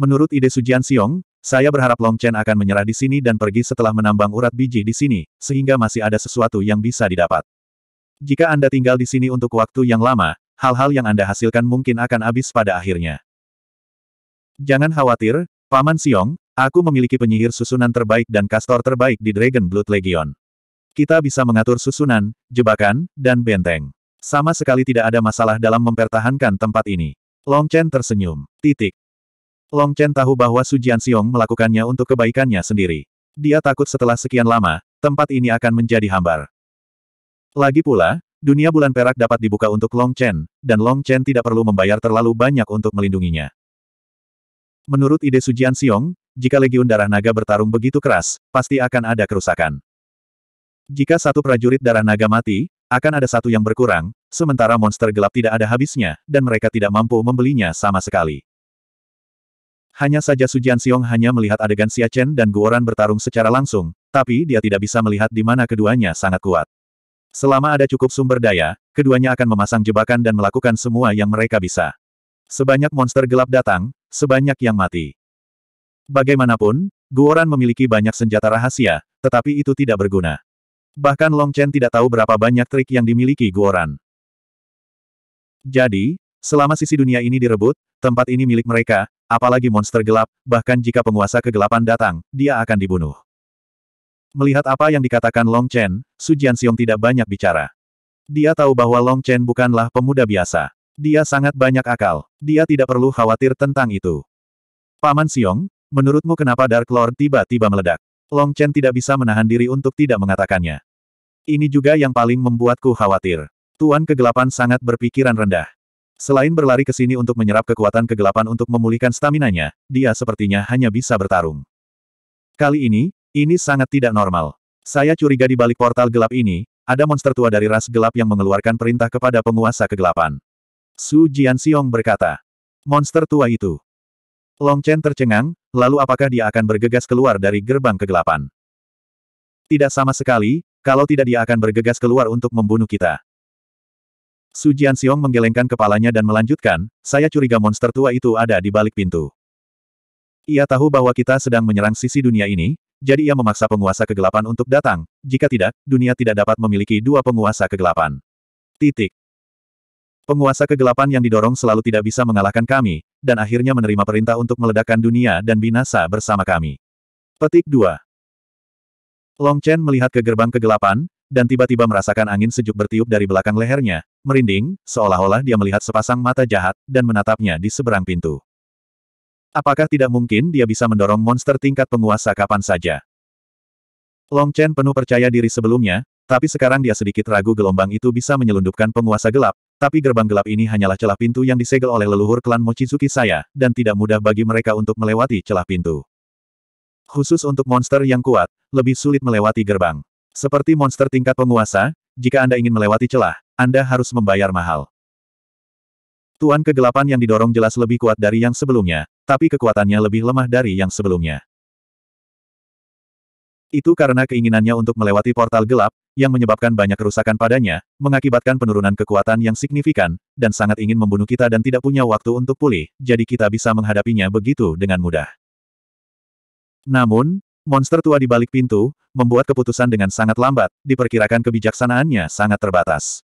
Menurut ide Su Jianxiong, saya berharap Long Chen akan menyerah di sini dan pergi setelah menambang urat biji di sini, sehingga masih ada sesuatu yang bisa didapat. Jika Anda tinggal di sini untuk waktu yang lama, hal-hal yang Anda hasilkan mungkin akan habis pada akhirnya. Jangan khawatir, Paman Siong, aku memiliki penyihir susunan terbaik dan kastor terbaik di Dragon Blood Legion. Kita bisa mengatur susunan, jebakan, dan benteng. Sama sekali tidak ada masalah dalam mempertahankan tempat ini. Long Chen tersenyum. Titik. Long Chen tahu bahwa Su Xiong melakukannya untuk kebaikannya sendiri. Dia takut setelah sekian lama, tempat ini akan menjadi hambar. Lagi pula, dunia bulan perak dapat dibuka untuk Long Chen, dan Long Chen tidak perlu membayar terlalu banyak untuk melindunginya. Menurut ide Su Xiong, jika Legiun Darah Naga bertarung begitu keras, pasti akan ada kerusakan. Jika satu prajurit Darah Naga mati, akan ada satu yang berkurang, sementara monster gelap tidak ada habisnya, dan mereka tidak mampu membelinya sama sekali. Hanya saja Sujian Jianxiong hanya melihat adegan Xia Chen dan Guoran bertarung secara langsung, tapi dia tidak bisa melihat di mana keduanya sangat kuat. Selama ada cukup sumber daya, keduanya akan memasang jebakan dan melakukan semua yang mereka bisa. Sebanyak monster gelap datang, sebanyak yang mati. Bagaimanapun, Guoran memiliki banyak senjata rahasia, tetapi itu tidak berguna. Bahkan Long Chen tidak tahu berapa banyak trik yang dimiliki Guoran. Jadi, Selama sisi dunia ini direbut, tempat ini milik mereka, apalagi monster gelap, bahkan jika penguasa kegelapan datang, dia akan dibunuh. Melihat apa yang dikatakan Long Chen, Su Jianxiong tidak banyak bicara. Dia tahu bahwa Long Chen bukanlah pemuda biasa. Dia sangat banyak akal. Dia tidak perlu khawatir tentang itu. Paman Xiong, menurutmu kenapa Dark Lord tiba-tiba meledak? Long Chen tidak bisa menahan diri untuk tidak mengatakannya. Ini juga yang paling membuatku khawatir. Tuan kegelapan sangat berpikiran rendah. Selain berlari ke sini untuk menyerap kekuatan kegelapan untuk memulihkan staminanya, dia sepertinya hanya bisa bertarung. Kali ini, ini sangat tidak normal. Saya curiga di balik portal gelap ini, ada monster tua dari ras gelap yang mengeluarkan perintah kepada penguasa kegelapan. Su Jianxiong berkata. Monster tua itu. Long Chen tercengang, lalu apakah dia akan bergegas keluar dari gerbang kegelapan? Tidak sama sekali, kalau tidak dia akan bergegas keluar untuk membunuh kita. Su Jian Xiong menggelengkan kepalanya dan melanjutkan, saya curiga monster tua itu ada di balik pintu. Ia tahu bahwa kita sedang menyerang sisi dunia ini, jadi ia memaksa penguasa kegelapan untuk datang, jika tidak, dunia tidak dapat memiliki dua penguasa kegelapan. Titik. Penguasa kegelapan yang didorong selalu tidak bisa mengalahkan kami, dan akhirnya menerima perintah untuk meledakkan dunia dan binasa bersama kami. Petik 2. Long Chen melihat ke gerbang kegelapan, dan tiba-tiba merasakan angin sejuk bertiup dari belakang lehernya, merinding, seolah-olah dia melihat sepasang mata jahat, dan menatapnya di seberang pintu. Apakah tidak mungkin dia bisa mendorong monster tingkat penguasa kapan saja? Long Chen penuh percaya diri sebelumnya, tapi sekarang dia sedikit ragu gelombang itu bisa menyelundupkan penguasa gelap, tapi gerbang gelap ini hanyalah celah pintu yang disegel oleh leluhur klan Mochizuki saya, dan tidak mudah bagi mereka untuk melewati celah pintu. Khusus untuk monster yang kuat, lebih sulit melewati gerbang. Seperti monster tingkat penguasa, jika Anda ingin melewati celah, anda harus membayar mahal. Tuan kegelapan yang didorong jelas lebih kuat dari yang sebelumnya, tapi kekuatannya lebih lemah dari yang sebelumnya. Itu karena keinginannya untuk melewati portal gelap, yang menyebabkan banyak kerusakan padanya, mengakibatkan penurunan kekuatan yang signifikan, dan sangat ingin membunuh kita dan tidak punya waktu untuk pulih, jadi kita bisa menghadapinya begitu dengan mudah. Namun, monster tua di balik pintu, membuat keputusan dengan sangat lambat, diperkirakan kebijaksanaannya sangat terbatas.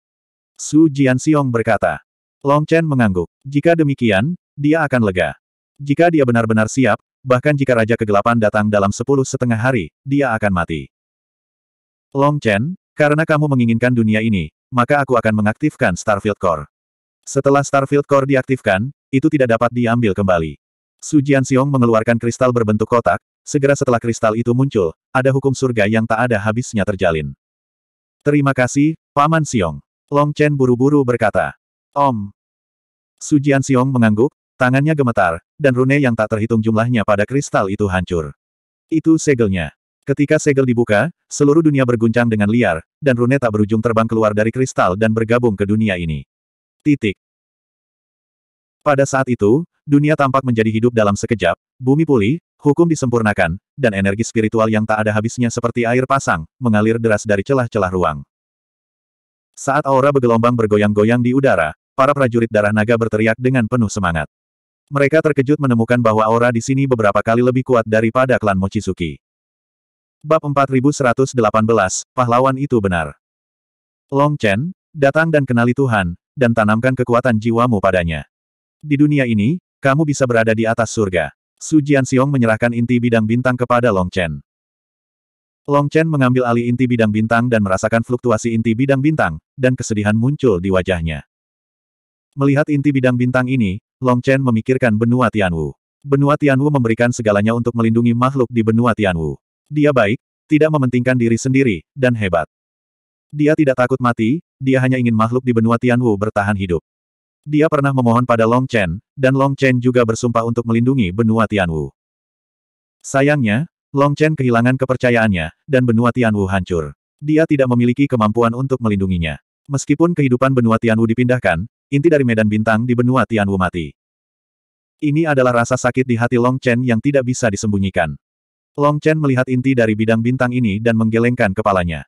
Su Jianxiong berkata. Long Chen mengangguk. Jika demikian, dia akan lega. Jika dia benar-benar siap, bahkan jika Raja Kegelapan datang dalam sepuluh setengah hari, dia akan mati. Long Chen, karena kamu menginginkan dunia ini, maka aku akan mengaktifkan Starfield Core. Setelah Starfield Core diaktifkan, itu tidak dapat diambil kembali. Su Jianxiong mengeluarkan kristal berbentuk kotak, segera setelah kristal itu muncul, ada hukum surga yang tak ada habisnya terjalin. Terima kasih, Paman Xiong. Long Chen buru-buru berkata. Om. Su Jian Xiong mengangguk, tangannya gemetar, dan rune yang tak terhitung jumlahnya pada kristal itu hancur. Itu segelnya. Ketika segel dibuka, seluruh dunia berguncang dengan liar, dan rune tak berujung terbang keluar dari kristal dan bergabung ke dunia ini. Titik. Pada saat itu, dunia tampak menjadi hidup dalam sekejap, bumi pulih, hukum disempurnakan, dan energi spiritual yang tak ada habisnya seperti air pasang, mengalir deras dari celah-celah ruang. Saat aura bergelombang bergoyang-goyang di udara, para prajurit darah naga berteriak dengan penuh semangat. Mereka terkejut menemukan bahwa aura di sini beberapa kali lebih kuat daripada klan Mochizuki. Bab 4118, Pahlawan itu benar. Long Chen, datang dan kenali Tuhan, dan tanamkan kekuatan jiwamu padanya. Di dunia ini, kamu bisa berada di atas surga. Su Xiong menyerahkan inti bidang bintang kepada Long Chen. Long Chen mengambil alih inti bidang bintang dan merasakan fluktuasi inti bidang bintang, dan kesedihan muncul di wajahnya. Melihat inti bidang bintang ini, Long Chen memikirkan benua Tianwu. Benua Tianwu memberikan segalanya untuk melindungi makhluk di benua Tianwu. Dia baik, tidak mementingkan diri sendiri, dan hebat. Dia tidak takut mati, dia hanya ingin makhluk di benua Tianwu bertahan hidup. Dia pernah memohon pada Long Chen, dan Long Chen juga bersumpah untuk melindungi benua Tianwu. Sayangnya, Long Chen kehilangan kepercayaannya, dan benua Tianwu hancur. Dia tidak memiliki kemampuan untuk melindunginya. Meskipun kehidupan benua Tianwu dipindahkan, inti dari medan bintang di benua Tianwu mati. Ini adalah rasa sakit di hati Long Chen yang tidak bisa disembunyikan. Long Chen melihat inti dari bidang bintang ini dan menggelengkan kepalanya.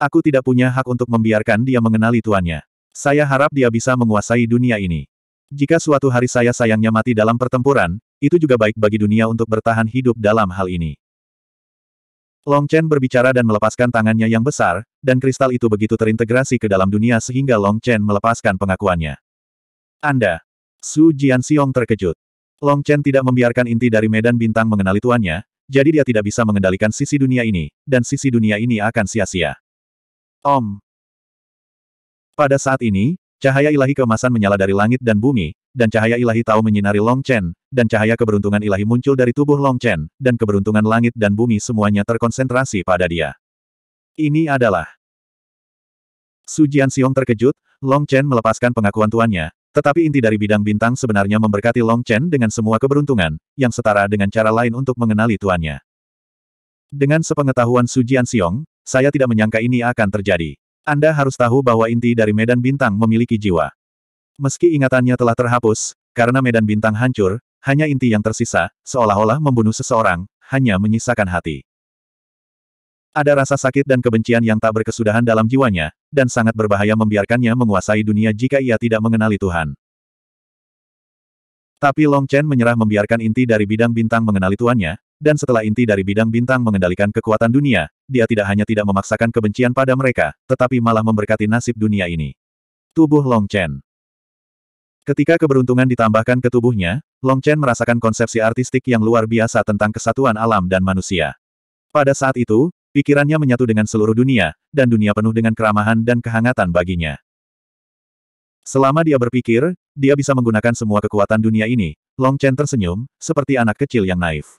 Aku tidak punya hak untuk membiarkan dia mengenali tuannya. Saya harap dia bisa menguasai dunia ini. Jika suatu hari saya sayangnya mati dalam pertempuran, itu juga baik bagi dunia untuk bertahan hidup dalam hal ini. Long Chen berbicara dan melepaskan tangannya yang besar, dan kristal itu begitu terintegrasi ke dalam dunia sehingga Long Chen melepaskan pengakuannya. Anda. Su Jianxiong terkejut. Long Chen tidak membiarkan inti dari medan bintang mengenali tuannya, jadi dia tidak bisa mengendalikan sisi dunia ini, dan sisi dunia ini akan sia-sia. Om. Pada saat ini, Cahaya ilahi keemasan menyala dari langit dan bumi, dan cahaya ilahi tahu menyinari Long Chen, dan cahaya keberuntungan ilahi muncul dari tubuh Long Chen, dan keberuntungan langit dan bumi semuanya terkonsentrasi pada dia. Ini adalah... Su Jian terkejut, Long Chen melepaskan pengakuan tuannya, tetapi inti dari bidang bintang sebenarnya memberkati Long Chen dengan semua keberuntungan, yang setara dengan cara lain untuk mengenali tuannya. Dengan sepengetahuan Su Jian saya tidak menyangka ini akan terjadi. Anda harus tahu bahwa inti dari Medan Bintang memiliki jiwa. Meski ingatannya telah terhapus, karena Medan Bintang hancur, hanya inti yang tersisa, seolah-olah membunuh seseorang, hanya menyisakan hati. Ada rasa sakit dan kebencian yang tak berkesudahan dalam jiwanya, dan sangat berbahaya membiarkannya menguasai dunia jika ia tidak mengenali Tuhan. Tapi Long Chen menyerah membiarkan inti dari bidang bintang mengenali tuannya, dan setelah inti dari bidang bintang mengendalikan kekuatan dunia, dia tidak hanya tidak memaksakan kebencian pada mereka, tetapi malah memberkati nasib dunia ini. Tubuh Long Chen Ketika keberuntungan ditambahkan ke tubuhnya, Long Chen merasakan konsepsi artistik yang luar biasa tentang kesatuan alam dan manusia. Pada saat itu, pikirannya menyatu dengan seluruh dunia, dan dunia penuh dengan keramahan dan kehangatan baginya. Selama dia berpikir, dia bisa menggunakan semua kekuatan dunia ini, Long Chen tersenyum, seperti anak kecil yang naif.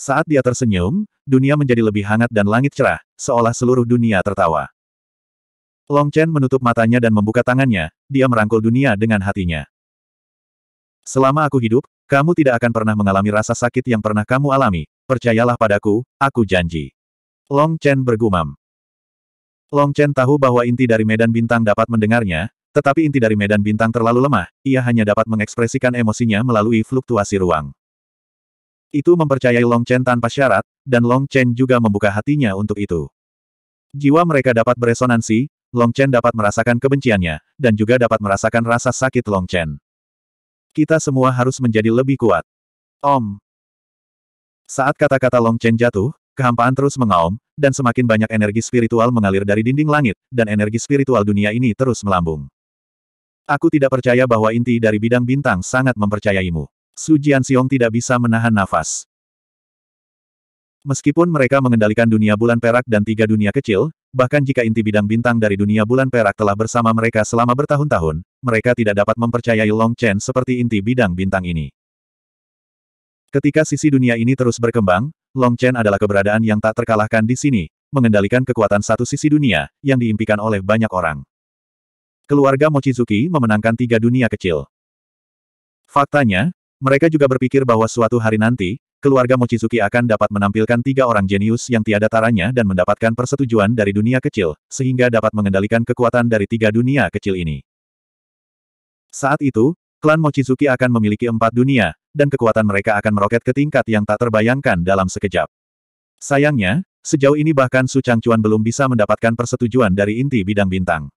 Saat dia tersenyum, dunia menjadi lebih hangat dan langit cerah, seolah seluruh dunia tertawa. Long Chen menutup matanya dan membuka tangannya, dia merangkul dunia dengan hatinya. Selama aku hidup, kamu tidak akan pernah mengalami rasa sakit yang pernah kamu alami, percayalah padaku, aku janji. Long Chen bergumam. Long Chen tahu bahwa inti dari Medan Bintang dapat mendengarnya, tetapi inti dari Medan Bintang terlalu lemah, ia hanya dapat mengekspresikan emosinya melalui fluktuasi ruang itu mempercayai Long Chen tanpa syarat, dan Long Chen juga membuka hatinya untuk itu. Jiwa mereka dapat beresonansi, Long Chen dapat merasakan kebenciannya, dan juga dapat merasakan rasa sakit Long Chen. Kita semua harus menjadi lebih kuat. Om. Saat kata-kata Long Chen jatuh, kehampaan terus mengaum, dan semakin banyak energi spiritual mengalir dari dinding langit, dan energi spiritual dunia ini terus melambung. Aku tidak percaya bahwa inti dari bidang bintang sangat mempercayaimu. Su Jianxiong tidak bisa menahan nafas. Meskipun mereka mengendalikan dunia bulan perak dan tiga dunia kecil, bahkan jika inti bidang bintang dari dunia bulan perak telah bersama mereka selama bertahun-tahun, mereka tidak dapat mempercayai Long Chen seperti inti bidang bintang ini. Ketika sisi dunia ini terus berkembang, Long Chen adalah keberadaan yang tak terkalahkan di sini, mengendalikan kekuatan satu sisi dunia, yang diimpikan oleh banyak orang. Keluarga Mochizuki memenangkan tiga dunia kecil. Faktanya, mereka juga berpikir bahwa suatu hari nanti, keluarga Mochizuki akan dapat menampilkan tiga orang jenius yang tiada taranya dan mendapatkan persetujuan dari dunia kecil, sehingga dapat mengendalikan kekuatan dari tiga dunia kecil ini. Saat itu, klan Mochizuki akan memiliki empat dunia, dan kekuatan mereka akan meroket ke tingkat yang tak terbayangkan dalam sekejap. Sayangnya, sejauh ini bahkan Su Changcuan belum bisa mendapatkan persetujuan dari inti bidang bintang.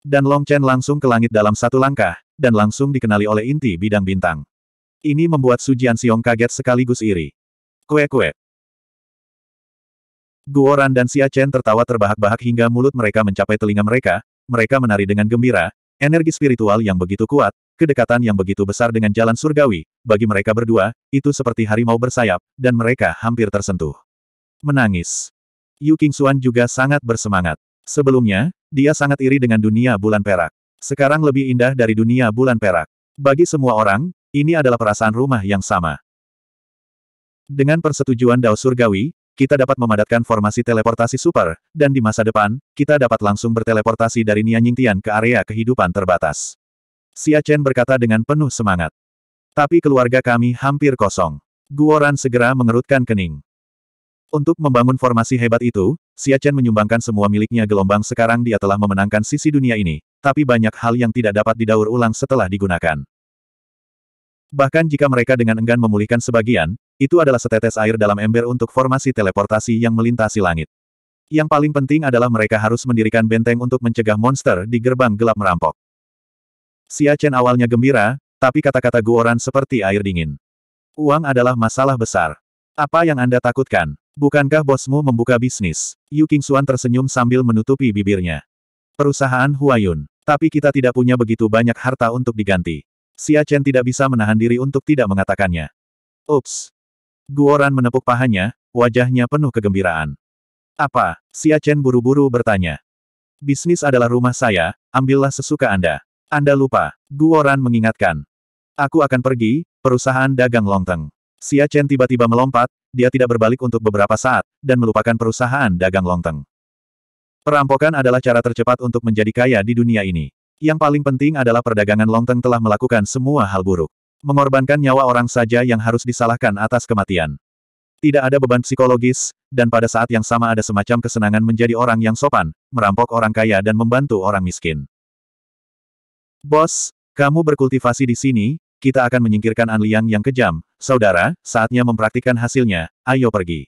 Dan Long Chen langsung ke langit dalam satu langkah, dan langsung dikenali oleh inti bidang bintang. Ini membuat Su Jianxiong kaget sekaligus iri. Kue-kue. Guoran dan Xia Chen tertawa terbahak-bahak hingga mulut mereka mencapai telinga mereka, mereka menari dengan gembira, energi spiritual yang begitu kuat, kedekatan yang begitu besar dengan jalan surgawi, bagi mereka berdua, itu seperti harimau bersayap, dan mereka hampir tersentuh. Menangis. Yu Qingxuan juga sangat bersemangat. Sebelumnya, dia sangat iri dengan dunia bulan perak. Sekarang lebih indah dari dunia bulan perak. Bagi semua orang, ini adalah perasaan rumah yang sama. Dengan persetujuan Dao Surgawi, kita dapat memadatkan formasi teleportasi super, dan di masa depan, kita dapat langsung berteleportasi dari Nianyingtian ke area kehidupan terbatas. Xia Chen berkata dengan penuh semangat. Tapi keluarga kami hampir kosong. Guoran segera mengerutkan kening. Untuk membangun formasi hebat itu, Chen menyumbangkan semua miliknya gelombang sekarang dia telah memenangkan sisi dunia ini, tapi banyak hal yang tidak dapat didaur ulang setelah digunakan. Bahkan jika mereka dengan enggan memulihkan sebagian, itu adalah setetes air dalam ember untuk formasi teleportasi yang melintasi langit. Yang paling penting adalah mereka harus mendirikan benteng untuk mencegah monster di gerbang gelap merampok. Chen awalnya gembira, tapi kata-kata Guoran seperti air dingin. Uang adalah masalah besar. Apa yang Anda takutkan? Bukankah bosmu membuka bisnis? Yu Qingxuan tersenyum sambil menutupi bibirnya. Perusahaan Huayun. Tapi kita tidak punya begitu banyak harta untuk diganti. Xia Chen tidak bisa menahan diri untuk tidak mengatakannya. Ups. Guoran menepuk pahanya, wajahnya penuh kegembiraan. Apa? Xia Chen buru-buru bertanya. Bisnis adalah rumah saya, ambillah sesuka Anda. Anda lupa, Guoran mengingatkan. Aku akan pergi, perusahaan dagang lonteng. Xia Chen tiba-tiba melompat, dia tidak berbalik untuk beberapa saat, dan melupakan perusahaan dagang Longteng. Perampokan adalah cara tercepat untuk menjadi kaya di dunia ini. Yang paling penting adalah perdagangan Longteng telah melakukan semua hal buruk. Mengorbankan nyawa orang saja yang harus disalahkan atas kematian. Tidak ada beban psikologis, dan pada saat yang sama ada semacam kesenangan menjadi orang yang sopan, merampok orang kaya dan membantu orang miskin. Bos, kamu berkultivasi di sini, kita akan menyingkirkan An Liang yang kejam, Saudara, saatnya mempraktikkan hasilnya, ayo pergi.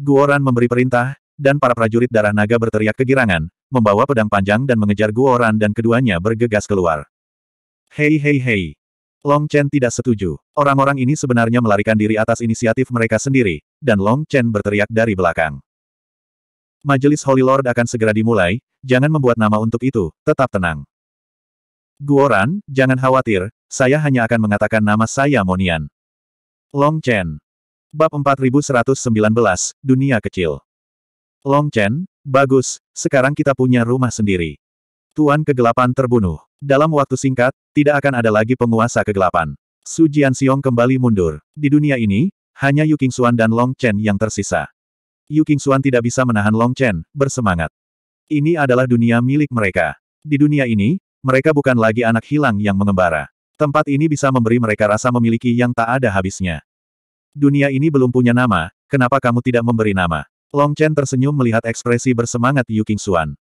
Guoran memberi perintah, dan para prajurit darah naga berteriak kegirangan, membawa pedang panjang dan mengejar Guoran dan keduanya bergegas keluar. Hei hei hei. Long Chen tidak setuju. Orang-orang ini sebenarnya melarikan diri atas inisiatif mereka sendiri, dan Long Chen berteriak dari belakang. Majelis Holy Lord akan segera dimulai, jangan membuat nama untuk itu, tetap tenang. Guoran, jangan khawatir, saya hanya akan mengatakan nama saya Monian. Long Chen. Bab 4119, Dunia Kecil. Long Chen, bagus, sekarang kita punya rumah sendiri. Tuan kegelapan terbunuh. Dalam waktu singkat, tidak akan ada lagi penguasa kegelapan. Su Jian Xiong kembali mundur. Di dunia ini, hanya Yu Xuan dan Long Chen yang tersisa. Yu Xuan tidak bisa menahan Long Chen, bersemangat. Ini adalah dunia milik mereka. Di dunia ini, mereka bukan lagi anak hilang yang mengembara. Tempat ini bisa memberi mereka rasa memiliki yang tak ada habisnya. Dunia ini belum punya nama, kenapa kamu tidak memberi nama? Long Chen tersenyum melihat ekspresi bersemangat Yu King Xuan.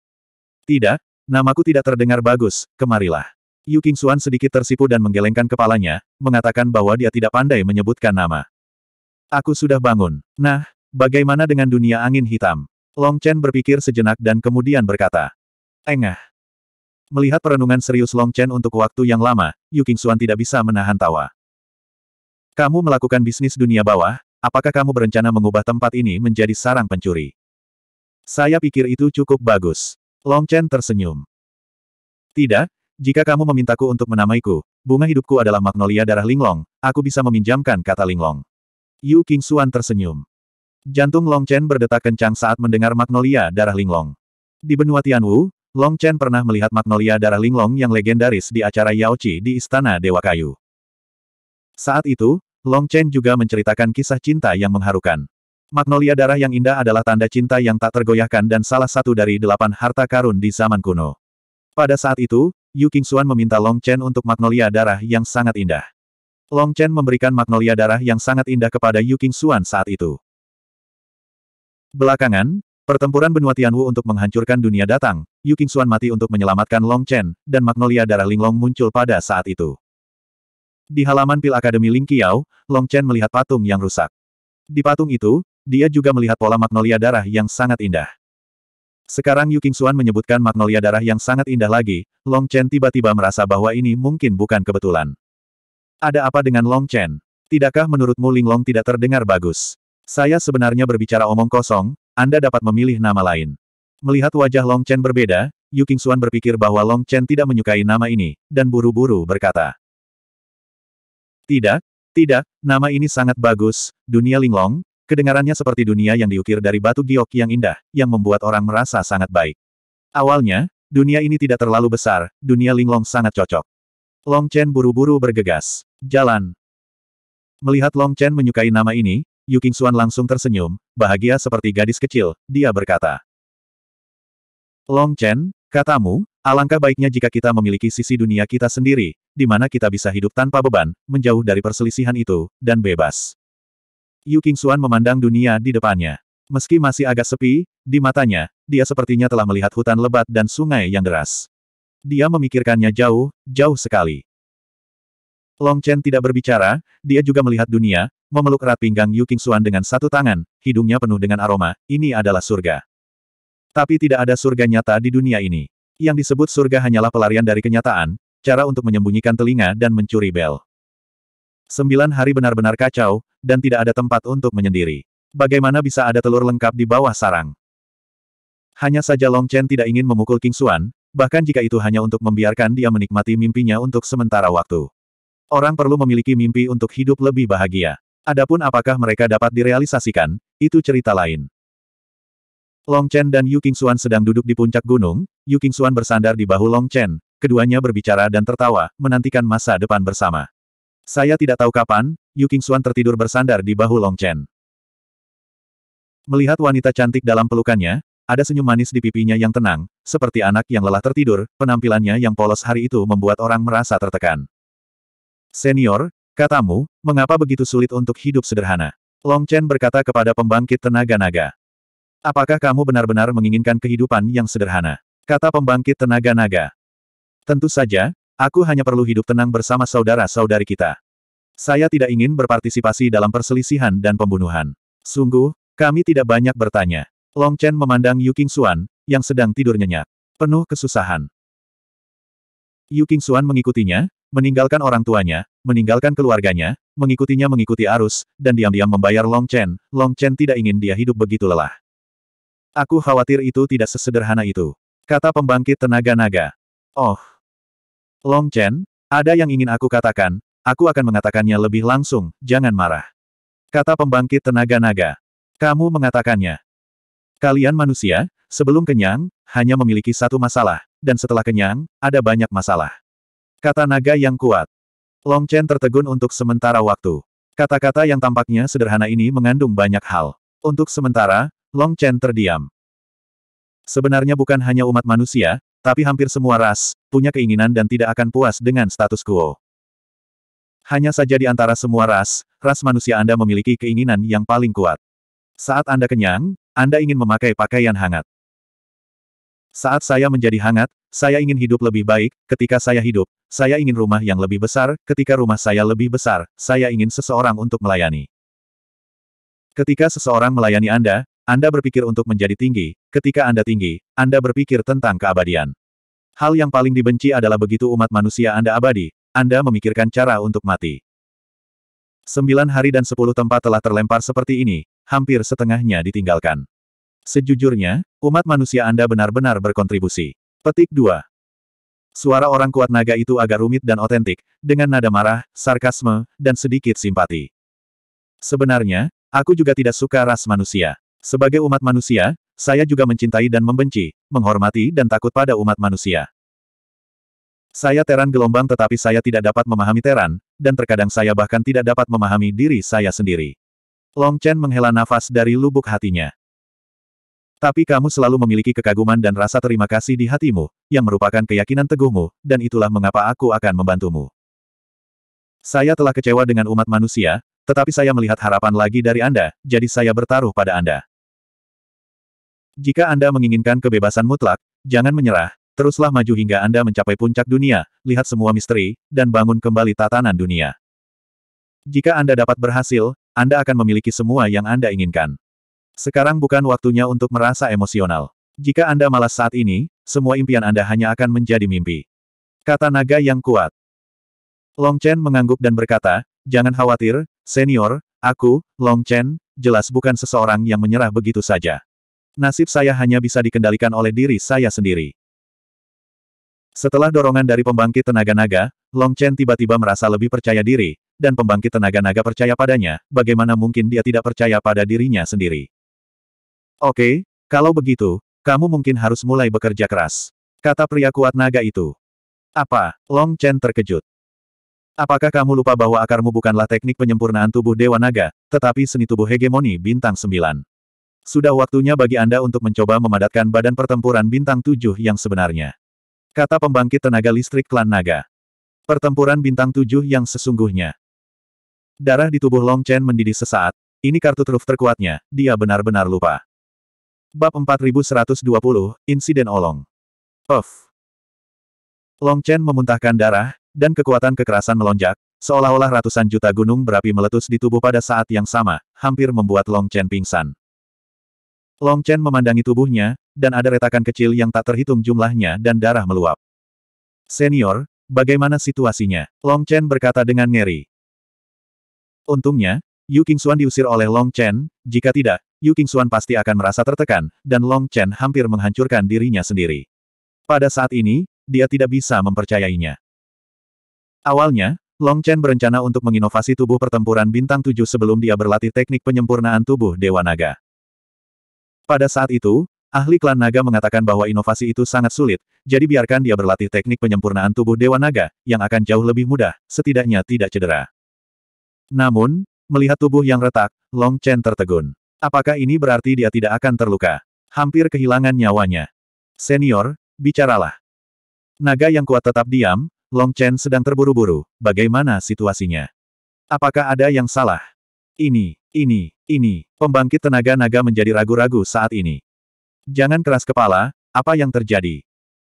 Tidak, namaku tidak terdengar bagus, kemarilah. Yu King Xuan sedikit tersipu dan menggelengkan kepalanya, mengatakan bahwa dia tidak pandai menyebutkan nama. Aku sudah bangun. Nah, bagaimana dengan dunia angin hitam? Long Chen berpikir sejenak dan kemudian berkata. Engah. Melihat perenungan serius Long Chen untuk waktu yang lama, Yu Qingxuan tidak bisa menahan tawa. Kamu melakukan bisnis dunia bawah, apakah kamu berencana mengubah tempat ini menjadi sarang pencuri? Saya pikir itu cukup bagus. Long Chen tersenyum. Tidak, jika kamu memintaku untuk menamaiku, bunga hidupku adalah magnolia darah linglong, aku bisa meminjamkan kata linglong. Yu Qingxuan tersenyum. Jantung Long Chen berdetak kencang saat mendengar magnolia darah linglong. Di benua Tianwu, Long Chen pernah melihat magnolia darah linglong yang legendaris di acara Yao Chi di Istana Dewa Kayu. Saat itu, Long Chen juga menceritakan kisah cinta yang mengharukan. Magnolia darah yang indah adalah tanda cinta yang tak tergoyahkan dan salah satu dari delapan harta karun di zaman kuno. Pada saat itu, Yu Xuan meminta Long Chen untuk magnolia darah yang sangat indah. Long Chen memberikan magnolia darah yang sangat indah kepada Yu Xuan saat itu. Belakangan, pertempuran benua Tianwu untuk menghancurkan dunia datang, Yu Qingxuan mati untuk menyelamatkan Long Chen, dan magnolia darah Linglong muncul pada saat itu. Di halaman pil Akademi Ling Qiao, Long Chen melihat patung yang rusak. Di patung itu, dia juga melihat pola magnolia darah yang sangat indah. Sekarang Yu Qingxuan menyebutkan magnolia darah yang sangat indah lagi, Long Chen tiba-tiba merasa bahwa ini mungkin bukan kebetulan. Ada apa dengan Long Chen? Tidakkah menurutmu Linglong tidak terdengar bagus? Saya sebenarnya berbicara omong kosong, Anda dapat memilih nama lain. Melihat wajah Long Chen berbeda, Yu Xuan berpikir bahwa Long Chen tidak menyukai nama ini, dan buru-buru berkata. Tidak, tidak, nama ini sangat bagus, dunia linglong, kedengarannya seperti dunia yang diukir dari batu giok yang indah, yang membuat orang merasa sangat baik. Awalnya, dunia ini tidak terlalu besar, dunia linglong sangat cocok. Long Chen buru-buru bergegas. Jalan. Melihat Long Chen menyukai nama ini, Yu Xuan langsung tersenyum, bahagia seperti gadis kecil, dia berkata. Long Chen, katamu, alangkah baiknya jika kita memiliki sisi dunia kita sendiri, di mana kita bisa hidup tanpa beban, menjauh dari perselisihan itu, dan bebas. Yu Xuan memandang dunia di depannya. Meski masih agak sepi, di matanya, dia sepertinya telah melihat hutan lebat dan sungai yang deras. Dia memikirkannya jauh, jauh sekali. Long Chen tidak berbicara, dia juga melihat dunia, memeluk erat pinggang Yu Xuan dengan satu tangan, hidungnya penuh dengan aroma, ini adalah surga. Tapi tidak ada surga nyata di dunia ini. Yang disebut surga hanyalah pelarian dari kenyataan, cara untuk menyembunyikan telinga dan mencuri bel. Sembilan hari benar-benar kacau, dan tidak ada tempat untuk menyendiri. Bagaimana bisa ada telur lengkap di bawah sarang? Hanya saja Long Chen tidak ingin memukul King Xuan, bahkan jika itu hanya untuk membiarkan dia menikmati mimpinya untuk sementara waktu. Orang perlu memiliki mimpi untuk hidup lebih bahagia. Adapun apakah mereka dapat direalisasikan, itu cerita lain. Long Chen dan Yu Qingxuan sedang duduk di puncak gunung, Yu Qingxuan bersandar di bahu Long Chen, keduanya berbicara dan tertawa, menantikan masa depan bersama. Saya tidak tahu kapan, Yu Qingxuan tertidur bersandar di bahu Long Chen. Melihat wanita cantik dalam pelukannya, ada senyum manis di pipinya yang tenang, seperti anak yang lelah tertidur, penampilannya yang polos hari itu membuat orang merasa tertekan. Senior, katamu, mengapa begitu sulit untuk hidup sederhana? Long Chen berkata kepada pembangkit tenaga naga. Apakah kamu benar-benar menginginkan kehidupan yang sederhana? Kata pembangkit tenaga naga. Tentu saja, aku hanya perlu hidup tenang bersama saudara-saudari kita. Saya tidak ingin berpartisipasi dalam perselisihan dan pembunuhan. Sungguh, kami tidak banyak bertanya. Long Chen memandang Yu King Xuan, yang sedang tidur nyenyak. Penuh kesusahan. Yu King Xuan mengikutinya, meninggalkan orang tuanya, meninggalkan keluarganya, mengikutinya mengikuti arus, dan diam-diam membayar Long Chen. Long Chen tidak ingin dia hidup begitu lelah. Aku khawatir itu tidak sesederhana itu. Kata pembangkit tenaga naga. Oh. Long Chen, ada yang ingin aku katakan, aku akan mengatakannya lebih langsung, jangan marah. Kata pembangkit tenaga naga. Kamu mengatakannya. Kalian manusia, sebelum kenyang, hanya memiliki satu masalah, dan setelah kenyang, ada banyak masalah. Kata naga yang kuat. Long Chen tertegun untuk sementara waktu. Kata-kata yang tampaknya sederhana ini mengandung banyak hal. Untuk sementara, Long Chen terdiam. Sebenarnya bukan hanya umat manusia, tapi hampir semua ras, punya keinginan dan tidak akan puas dengan status quo. Hanya saja di antara semua ras, ras manusia Anda memiliki keinginan yang paling kuat. Saat Anda kenyang, Anda ingin memakai pakaian hangat. Saat saya menjadi hangat, saya ingin hidup lebih baik, ketika saya hidup, saya ingin rumah yang lebih besar, ketika rumah saya lebih besar, saya ingin seseorang untuk melayani. Ketika seseorang melayani Anda, anda berpikir untuk menjadi tinggi, ketika Anda tinggi, Anda berpikir tentang keabadian. Hal yang paling dibenci adalah begitu umat manusia Anda abadi, Anda memikirkan cara untuk mati. Sembilan hari dan sepuluh tempat telah terlempar seperti ini, hampir setengahnya ditinggalkan. Sejujurnya, umat manusia Anda benar-benar berkontribusi. Petik 2. Suara orang kuat naga itu agak rumit dan otentik, dengan nada marah, sarkasme, dan sedikit simpati. Sebenarnya, aku juga tidak suka ras manusia. Sebagai umat manusia, saya juga mencintai dan membenci, menghormati dan takut pada umat manusia. Saya teran gelombang tetapi saya tidak dapat memahami teran, dan terkadang saya bahkan tidak dapat memahami diri saya sendiri. Long Chen menghela nafas dari lubuk hatinya. Tapi kamu selalu memiliki kekaguman dan rasa terima kasih di hatimu, yang merupakan keyakinan teguhmu, dan itulah mengapa aku akan membantumu. Saya telah kecewa dengan umat manusia, tetapi saya melihat harapan lagi dari Anda, jadi saya bertaruh pada Anda. Jika Anda menginginkan kebebasan mutlak, jangan menyerah, teruslah maju hingga Anda mencapai puncak dunia, lihat semua misteri, dan bangun kembali tatanan dunia. Jika Anda dapat berhasil, Anda akan memiliki semua yang Anda inginkan. Sekarang bukan waktunya untuk merasa emosional. Jika Anda malas saat ini, semua impian Anda hanya akan menjadi mimpi. Kata naga yang kuat. Long Chen mengangguk dan berkata, Jangan khawatir, senior, aku, Long Chen, jelas bukan seseorang yang menyerah begitu saja. Nasib saya hanya bisa dikendalikan oleh diri saya sendiri. Setelah dorongan dari pembangkit tenaga naga, Long Chen tiba-tiba merasa lebih percaya diri, dan pembangkit tenaga naga percaya padanya, bagaimana mungkin dia tidak percaya pada dirinya sendiri. Oke, kalau begitu, kamu mungkin harus mulai bekerja keras. Kata pria kuat naga itu. Apa? Long Chen terkejut. Apakah kamu lupa bahwa akarmu bukanlah teknik penyempurnaan tubuh Dewa Naga, tetapi seni tubuh hegemoni bintang 9? Sudah waktunya bagi Anda untuk mencoba memadatkan badan pertempuran bintang tujuh yang sebenarnya. Kata pembangkit tenaga listrik klan naga. Pertempuran bintang tujuh yang sesungguhnya. Darah di tubuh Long Chen mendidih sesaat. Ini kartu truf terkuatnya, dia benar-benar lupa. Bab 4120, Insiden Olong. Of. Long Chen memuntahkan darah, dan kekuatan kekerasan melonjak, seolah-olah ratusan juta gunung berapi meletus di tubuh pada saat yang sama, hampir membuat Long Chen pingsan. Long Chen memandangi tubuhnya, dan ada retakan kecil yang tak terhitung jumlahnya dan darah meluap. Senior, bagaimana situasinya? Long Chen berkata dengan ngeri. Untungnya, Yu Qingxuan diusir oleh Long Chen, jika tidak, Yu Qingxuan pasti akan merasa tertekan, dan Long Chen hampir menghancurkan dirinya sendiri. Pada saat ini, dia tidak bisa mempercayainya. Awalnya, Long Chen berencana untuk menginovasi tubuh pertempuran bintang 7 sebelum dia berlatih teknik penyempurnaan tubuh Dewa Naga. Pada saat itu, ahli klan naga mengatakan bahwa inovasi itu sangat sulit, jadi biarkan dia berlatih teknik penyempurnaan tubuh Dewa Naga, yang akan jauh lebih mudah, setidaknya tidak cedera. Namun, melihat tubuh yang retak, Long Chen tertegun. Apakah ini berarti dia tidak akan terluka? Hampir kehilangan nyawanya. Senior, bicaralah. Naga yang kuat tetap diam, Long Chen sedang terburu-buru, bagaimana situasinya? Apakah ada yang salah? Ini, ini, ini, pembangkit tenaga naga menjadi ragu-ragu saat ini. Jangan keras kepala, apa yang terjadi?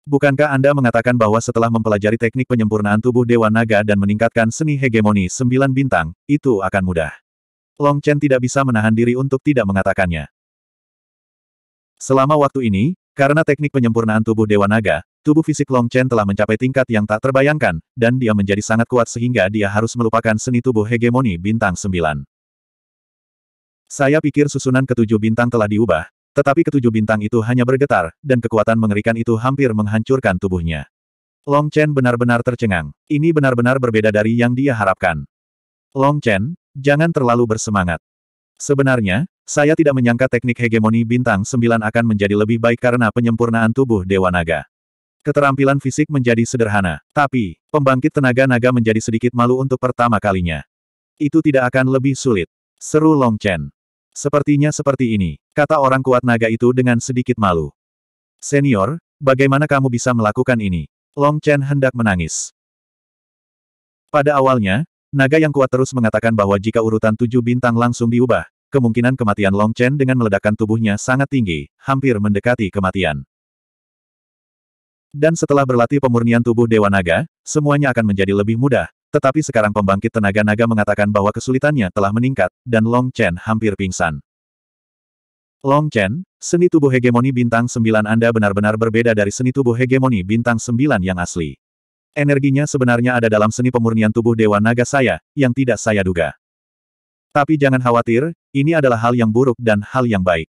Bukankah Anda mengatakan bahwa setelah mempelajari teknik penyempurnaan tubuh Dewa Naga dan meningkatkan seni hegemoni sembilan bintang, itu akan mudah? Long Chen tidak bisa menahan diri untuk tidak mengatakannya. Selama waktu ini, karena teknik penyempurnaan tubuh Dewa Naga, tubuh fisik Long Chen telah mencapai tingkat yang tak terbayangkan, dan dia menjadi sangat kuat sehingga dia harus melupakan seni tubuh hegemoni bintang sembilan. Saya pikir susunan ketujuh bintang telah diubah, tetapi ketujuh bintang itu hanya bergetar, dan kekuatan mengerikan itu hampir menghancurkan tubuhnya. Long Chen benar-benar tercengang. Ini benar-benar berbeda dari yang dia harapkan. Long Chen, jangan terlalu bersemangat. Sebenarnya, saya tidak menyangka teknik hegemoni bintang sembilan akan menjadi lebih baik karena penyempurnaan tubuh Dewa Naga. Keterampilan fisik menjadi sederhana, tapi, pembangkit tenaga naga menjadi sedikit malu untuk pertama kalinya. Itu tidak akan lebih sulit. Seru Long Chen. Sepertinya seperti ini, kata orang kuat naga itu dengan sedikit malu. Senior, bagaimana kamu bisa melakukan ini? Long Chen hendak menangis. Pada awalnya, naga yang kuat terus mengatakan bahwa jika urutan tujuh bintang langsung diubah, kemungkinan kematian Long Chen dengan meledakkan tubuhnya sangat tinggi, hampir mendekati kematian. Dan setelah berlatih pemurnian tubuh Dewa Naga, semuanya akan menjadi lebih mudah, tetapi sekarang pembangkit tenaga naga mengatakan bahwa kesulitannya telah meningkat, dan Long Chen hampir pingsan. Long Chen, seni tubuh hegemoni bintang 9 Anda benar-benar berbeda dari seni tubuh hegemoni bintang 9 yang asli. Energinya sebenarnya ada dalam seni pemurnian tubuh Dewa Naga saya, yang tidak saya duga. Tapi jangan khawatir, ini adalah hal yang buruk dan hal yang baik.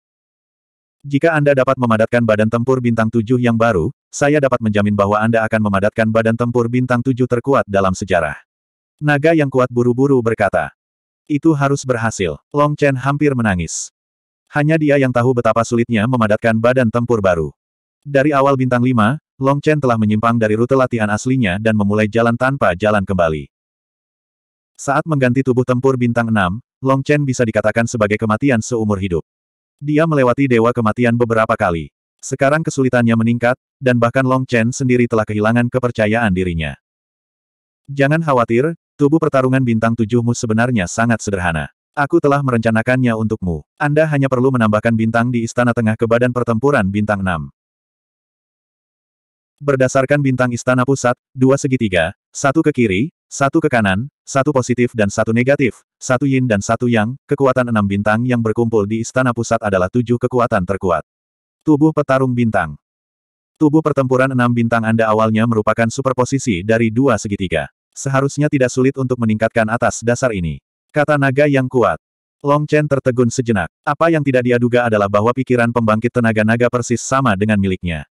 Jika Anda dapat memadatkan badan tempur bintang tujuh yang baru, saya dapat menjamin bahwa Anda akan memadatkan badan tempur bintang tujuh terkuat dalam sejarah. Naga yang kuat buru-buru berkata. Itu harus berhasil. Long Chen hampir menangis. Hanya dia yang tahu betapa sulitnya memadatkan badan tempur baru. Dari awal bintang 5, Long Chen telah menyimpang dari rute latihan aslinya dan memulai jalan tanpa jalan kembali. Saat mengganti tubuh tempur bintang 6, Long Chen bisa dikatakan sebagai kematian seumur hidup. Dia melewati dewa kematian beberapa kali. Sekarang kesulitannya meningkat, dan bahkan Long Chen sendiri telah kehilangan kepercayaan dirinya. Jangan khawatir, Tubuh pertarungan bintang tujuhmu sebenarnya sangat sederhana. Aku telah merencanakannya untukmu. Anda hanya perlu menambahkan bintang di Istana Tengah ke badan pertempuran bintang enam. Berdasarkan bintang Istana Pusat, dua segitiga, satu ke kiri, satu ke kanan, satu positif dan satu negatif, satu yin dan satu yang, kekuatan enam bintang yang berkumpul di Istana Pusat adalah tujuh kekuatan terkuat. Tubuh Petarung Bintang Tubuh pertempuran enam bintang Anda awalnya merupakan superposisi dari dua segitiga. Seharusnya tidak sulit untuk meningkatkan atas dasar ini. Kata naga yang kuat. Long Chen tertegun sejenak. Apa yang tidak dia duga adalah bahwa pikiran pembangkit tenaga naga persis sama dengan miliknya.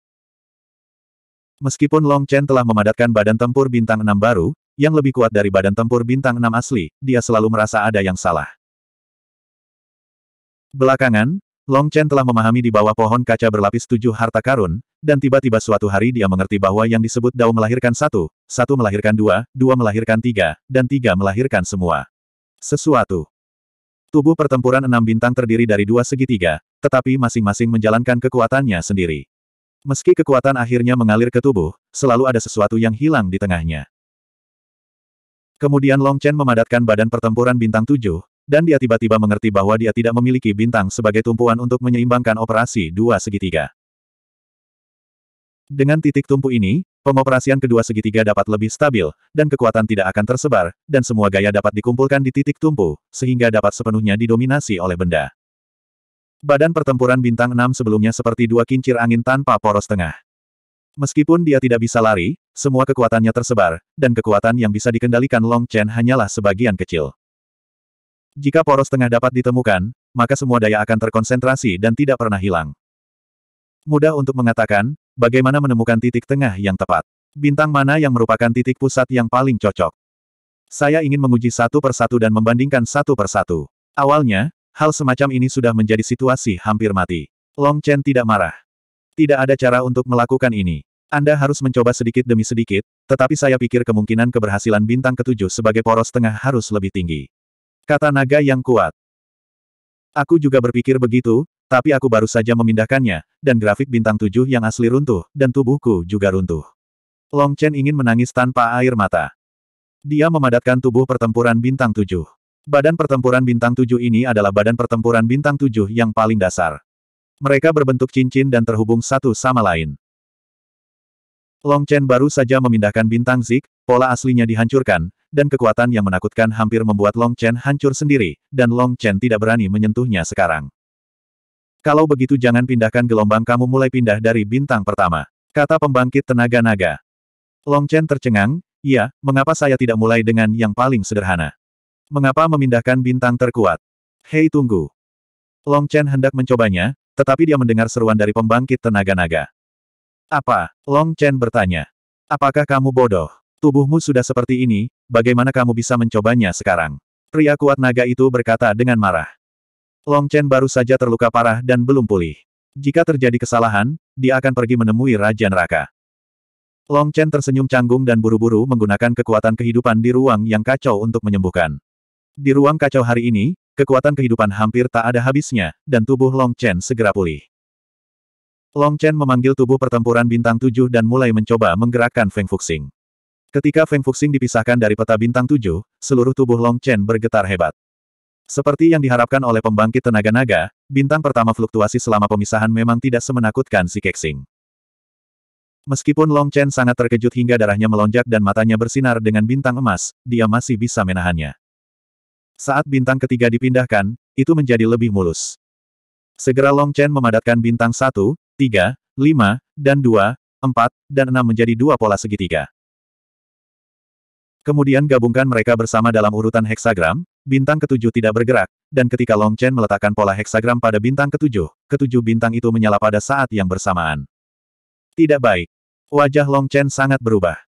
Meskipun Long Chen telah memadatkan badan tempur bintang 6 baru, yang lebih kuat dari badan tempur bintang 6 asli, dia selalu merasa ada yang salah. Belakangan, Long Chen telah memahami di bawah pohon kaca berlapis tujuh harta karun, dan tiba-tiba suatu hari dia mengerti bahwa yang disebut Dao melahirkan satu, satu melahirkan dua, dua melahirkan tiga, dan tiga melahirkan semua. Sesuatu. Tubuh pertempuran enam bintang terdiri dari dua segitiga, tetapi masing-masing menjalankan kekuatannya sendiri. Meski kekuatan akhirnya mengalir ke tubuh, selalu ada sesuatu yang hilang di tengahnya. Kemudian Long Chen memadatkan badan pertempuran bintang tujuh, dan dia tiba-tiba mengerti bahwa dia tidak memiliki bintang sebagai tumpuan untuk menyeimbangkan operasi dua segitiga. Dengan titik tumpu ini, pengoperasian kedua segitiga dapat lebih stabil, dan kekuatan tidak akan tersebar, dan semua gaya dapat dikumpulkan di titik tumpu, sehingga dapat sepenuhnya didominasi oleh benda. Badan pertempuran bintang 6 sebelumnya seperti dua kincir angin tanpa poros tengah. Meskipun dia tidak bisa lari, semua kekuatannya tersebar, dan kekuatan yang bisa dikendalikan Long Chen hanyalah sebagian kecil. Jika poros tengah dapat ditemukan, maka semua daya akan terkonsentrasi dan tidak pernah hilang. Mudah untuk mengatakan, bagaimana menemukan titik tengah yang tepat. Bintang mana yang merupakan titik pusat yang paling cocok. Saya ingin menguji satu persatu dan membandingkan satu persatu. Awalnya, hal semacam ini sudah menjadi situasi hampir mati. Long Chen tidak marah. Tidak ada cara untuk melakukan ini. Anda harus mencoba sedikit demi sedikit, tetapi saya pikir kemungkinan keberhasilan bintang ketujuh sebagai poros tengah harus lebih tinggi. Kata naga yang kuat. Aku juga berpikir begitu, tapi aku baru saja memindahkannya, dan grafik bintang tujuh yang asli runtuh, dan tubuhku juga runtuh. Long Chen ingin menangis tanpa air mata. Dia memadatkan tubuh pertempuran bintang tujuh. Badan pertempuran bintang tujuh ini adalah badan pertempuran bintang tujuh yang paling dasar. Mereka berbentuk cincin dan terhubung satu sama lain. Long Chen baru saja memindahkan bintang Zik, pola aslinya dihancurkan, dan kekuatan yang menakutkan hampir membuat Long Chen hancur sendiri, dan Long Chen tidak berani menyentuhnya sekarang. Kalau begitu jangan pindahkan gelombang kamu mulai pindah dari bintang pertama, kata pembangkit tenaga naga. Long Chen tercengang, iya, mengapa saya tidak mulai dengan yang paling sederhana? Mengapa memindahkan bintang terkuat? Hei tunggu. Long Chen hendak mencobanya, tetapi dia mendengar seruan dari pembangkit tenaga naga. Apa? Long Chen bertanya. Apakah kamu bodoh? Tubuhmu sudah seperti ini, bagaimana kamu bisa mencobanya sekarang? Pria kuat naga itu berkata dengan marah. Long Chen baru saja terluka parah dan belum pulih. Jika terjadi kesalahan, dia akan pergi menemui Raja Neraka. Long Chen tersenyum canggung dan buru-buru menggunakan kekuatan kehidupan di ruang yang kacau untuk menyembuhkan. Di ruang kacau hari ini, kekuatan kehidupan hampir tak ada habisnya, dan tubuh Long Chen segera pulih. Long Chen memanggil tubuh pertempuran bintang tujuh dan mulai mencoba menggerakkan Feng Fuxing. Ketika Feng Fuxing dipisahkan dari peta bintang tujuh, seluruh tubuh Long Chen bergetar hebat. Seperti yang diharapkan oleh pembangkit tenaga naga, bintang pertama fluktuasi selama pemisahan memang tidak semenakutkan si Keksing. Meskipun Long Chen sangat terkejut hingga darahnya melonjak dan matanya bersinar dengan bintang emas, dia masih bisa menahannya. Saat bintang ketiga dipindahkan, itu menjadi lebih mulus. Segera Long Chen memadatkan bintang satu, tiga, lima, dan dua, empat, dan enam menjadi dua pola segitiga. Kemudian gabungkan mereka bersama dalam urutan heksagram, bintang ketujuh tidak bergerak, dan ketika Long Chen meletakkan pola heksagram pada bintang ketujuh, ketujuh bintang itu menyala pada saat yang bersamaan. Tidak baik. Wajah Long Chen sangat berubah.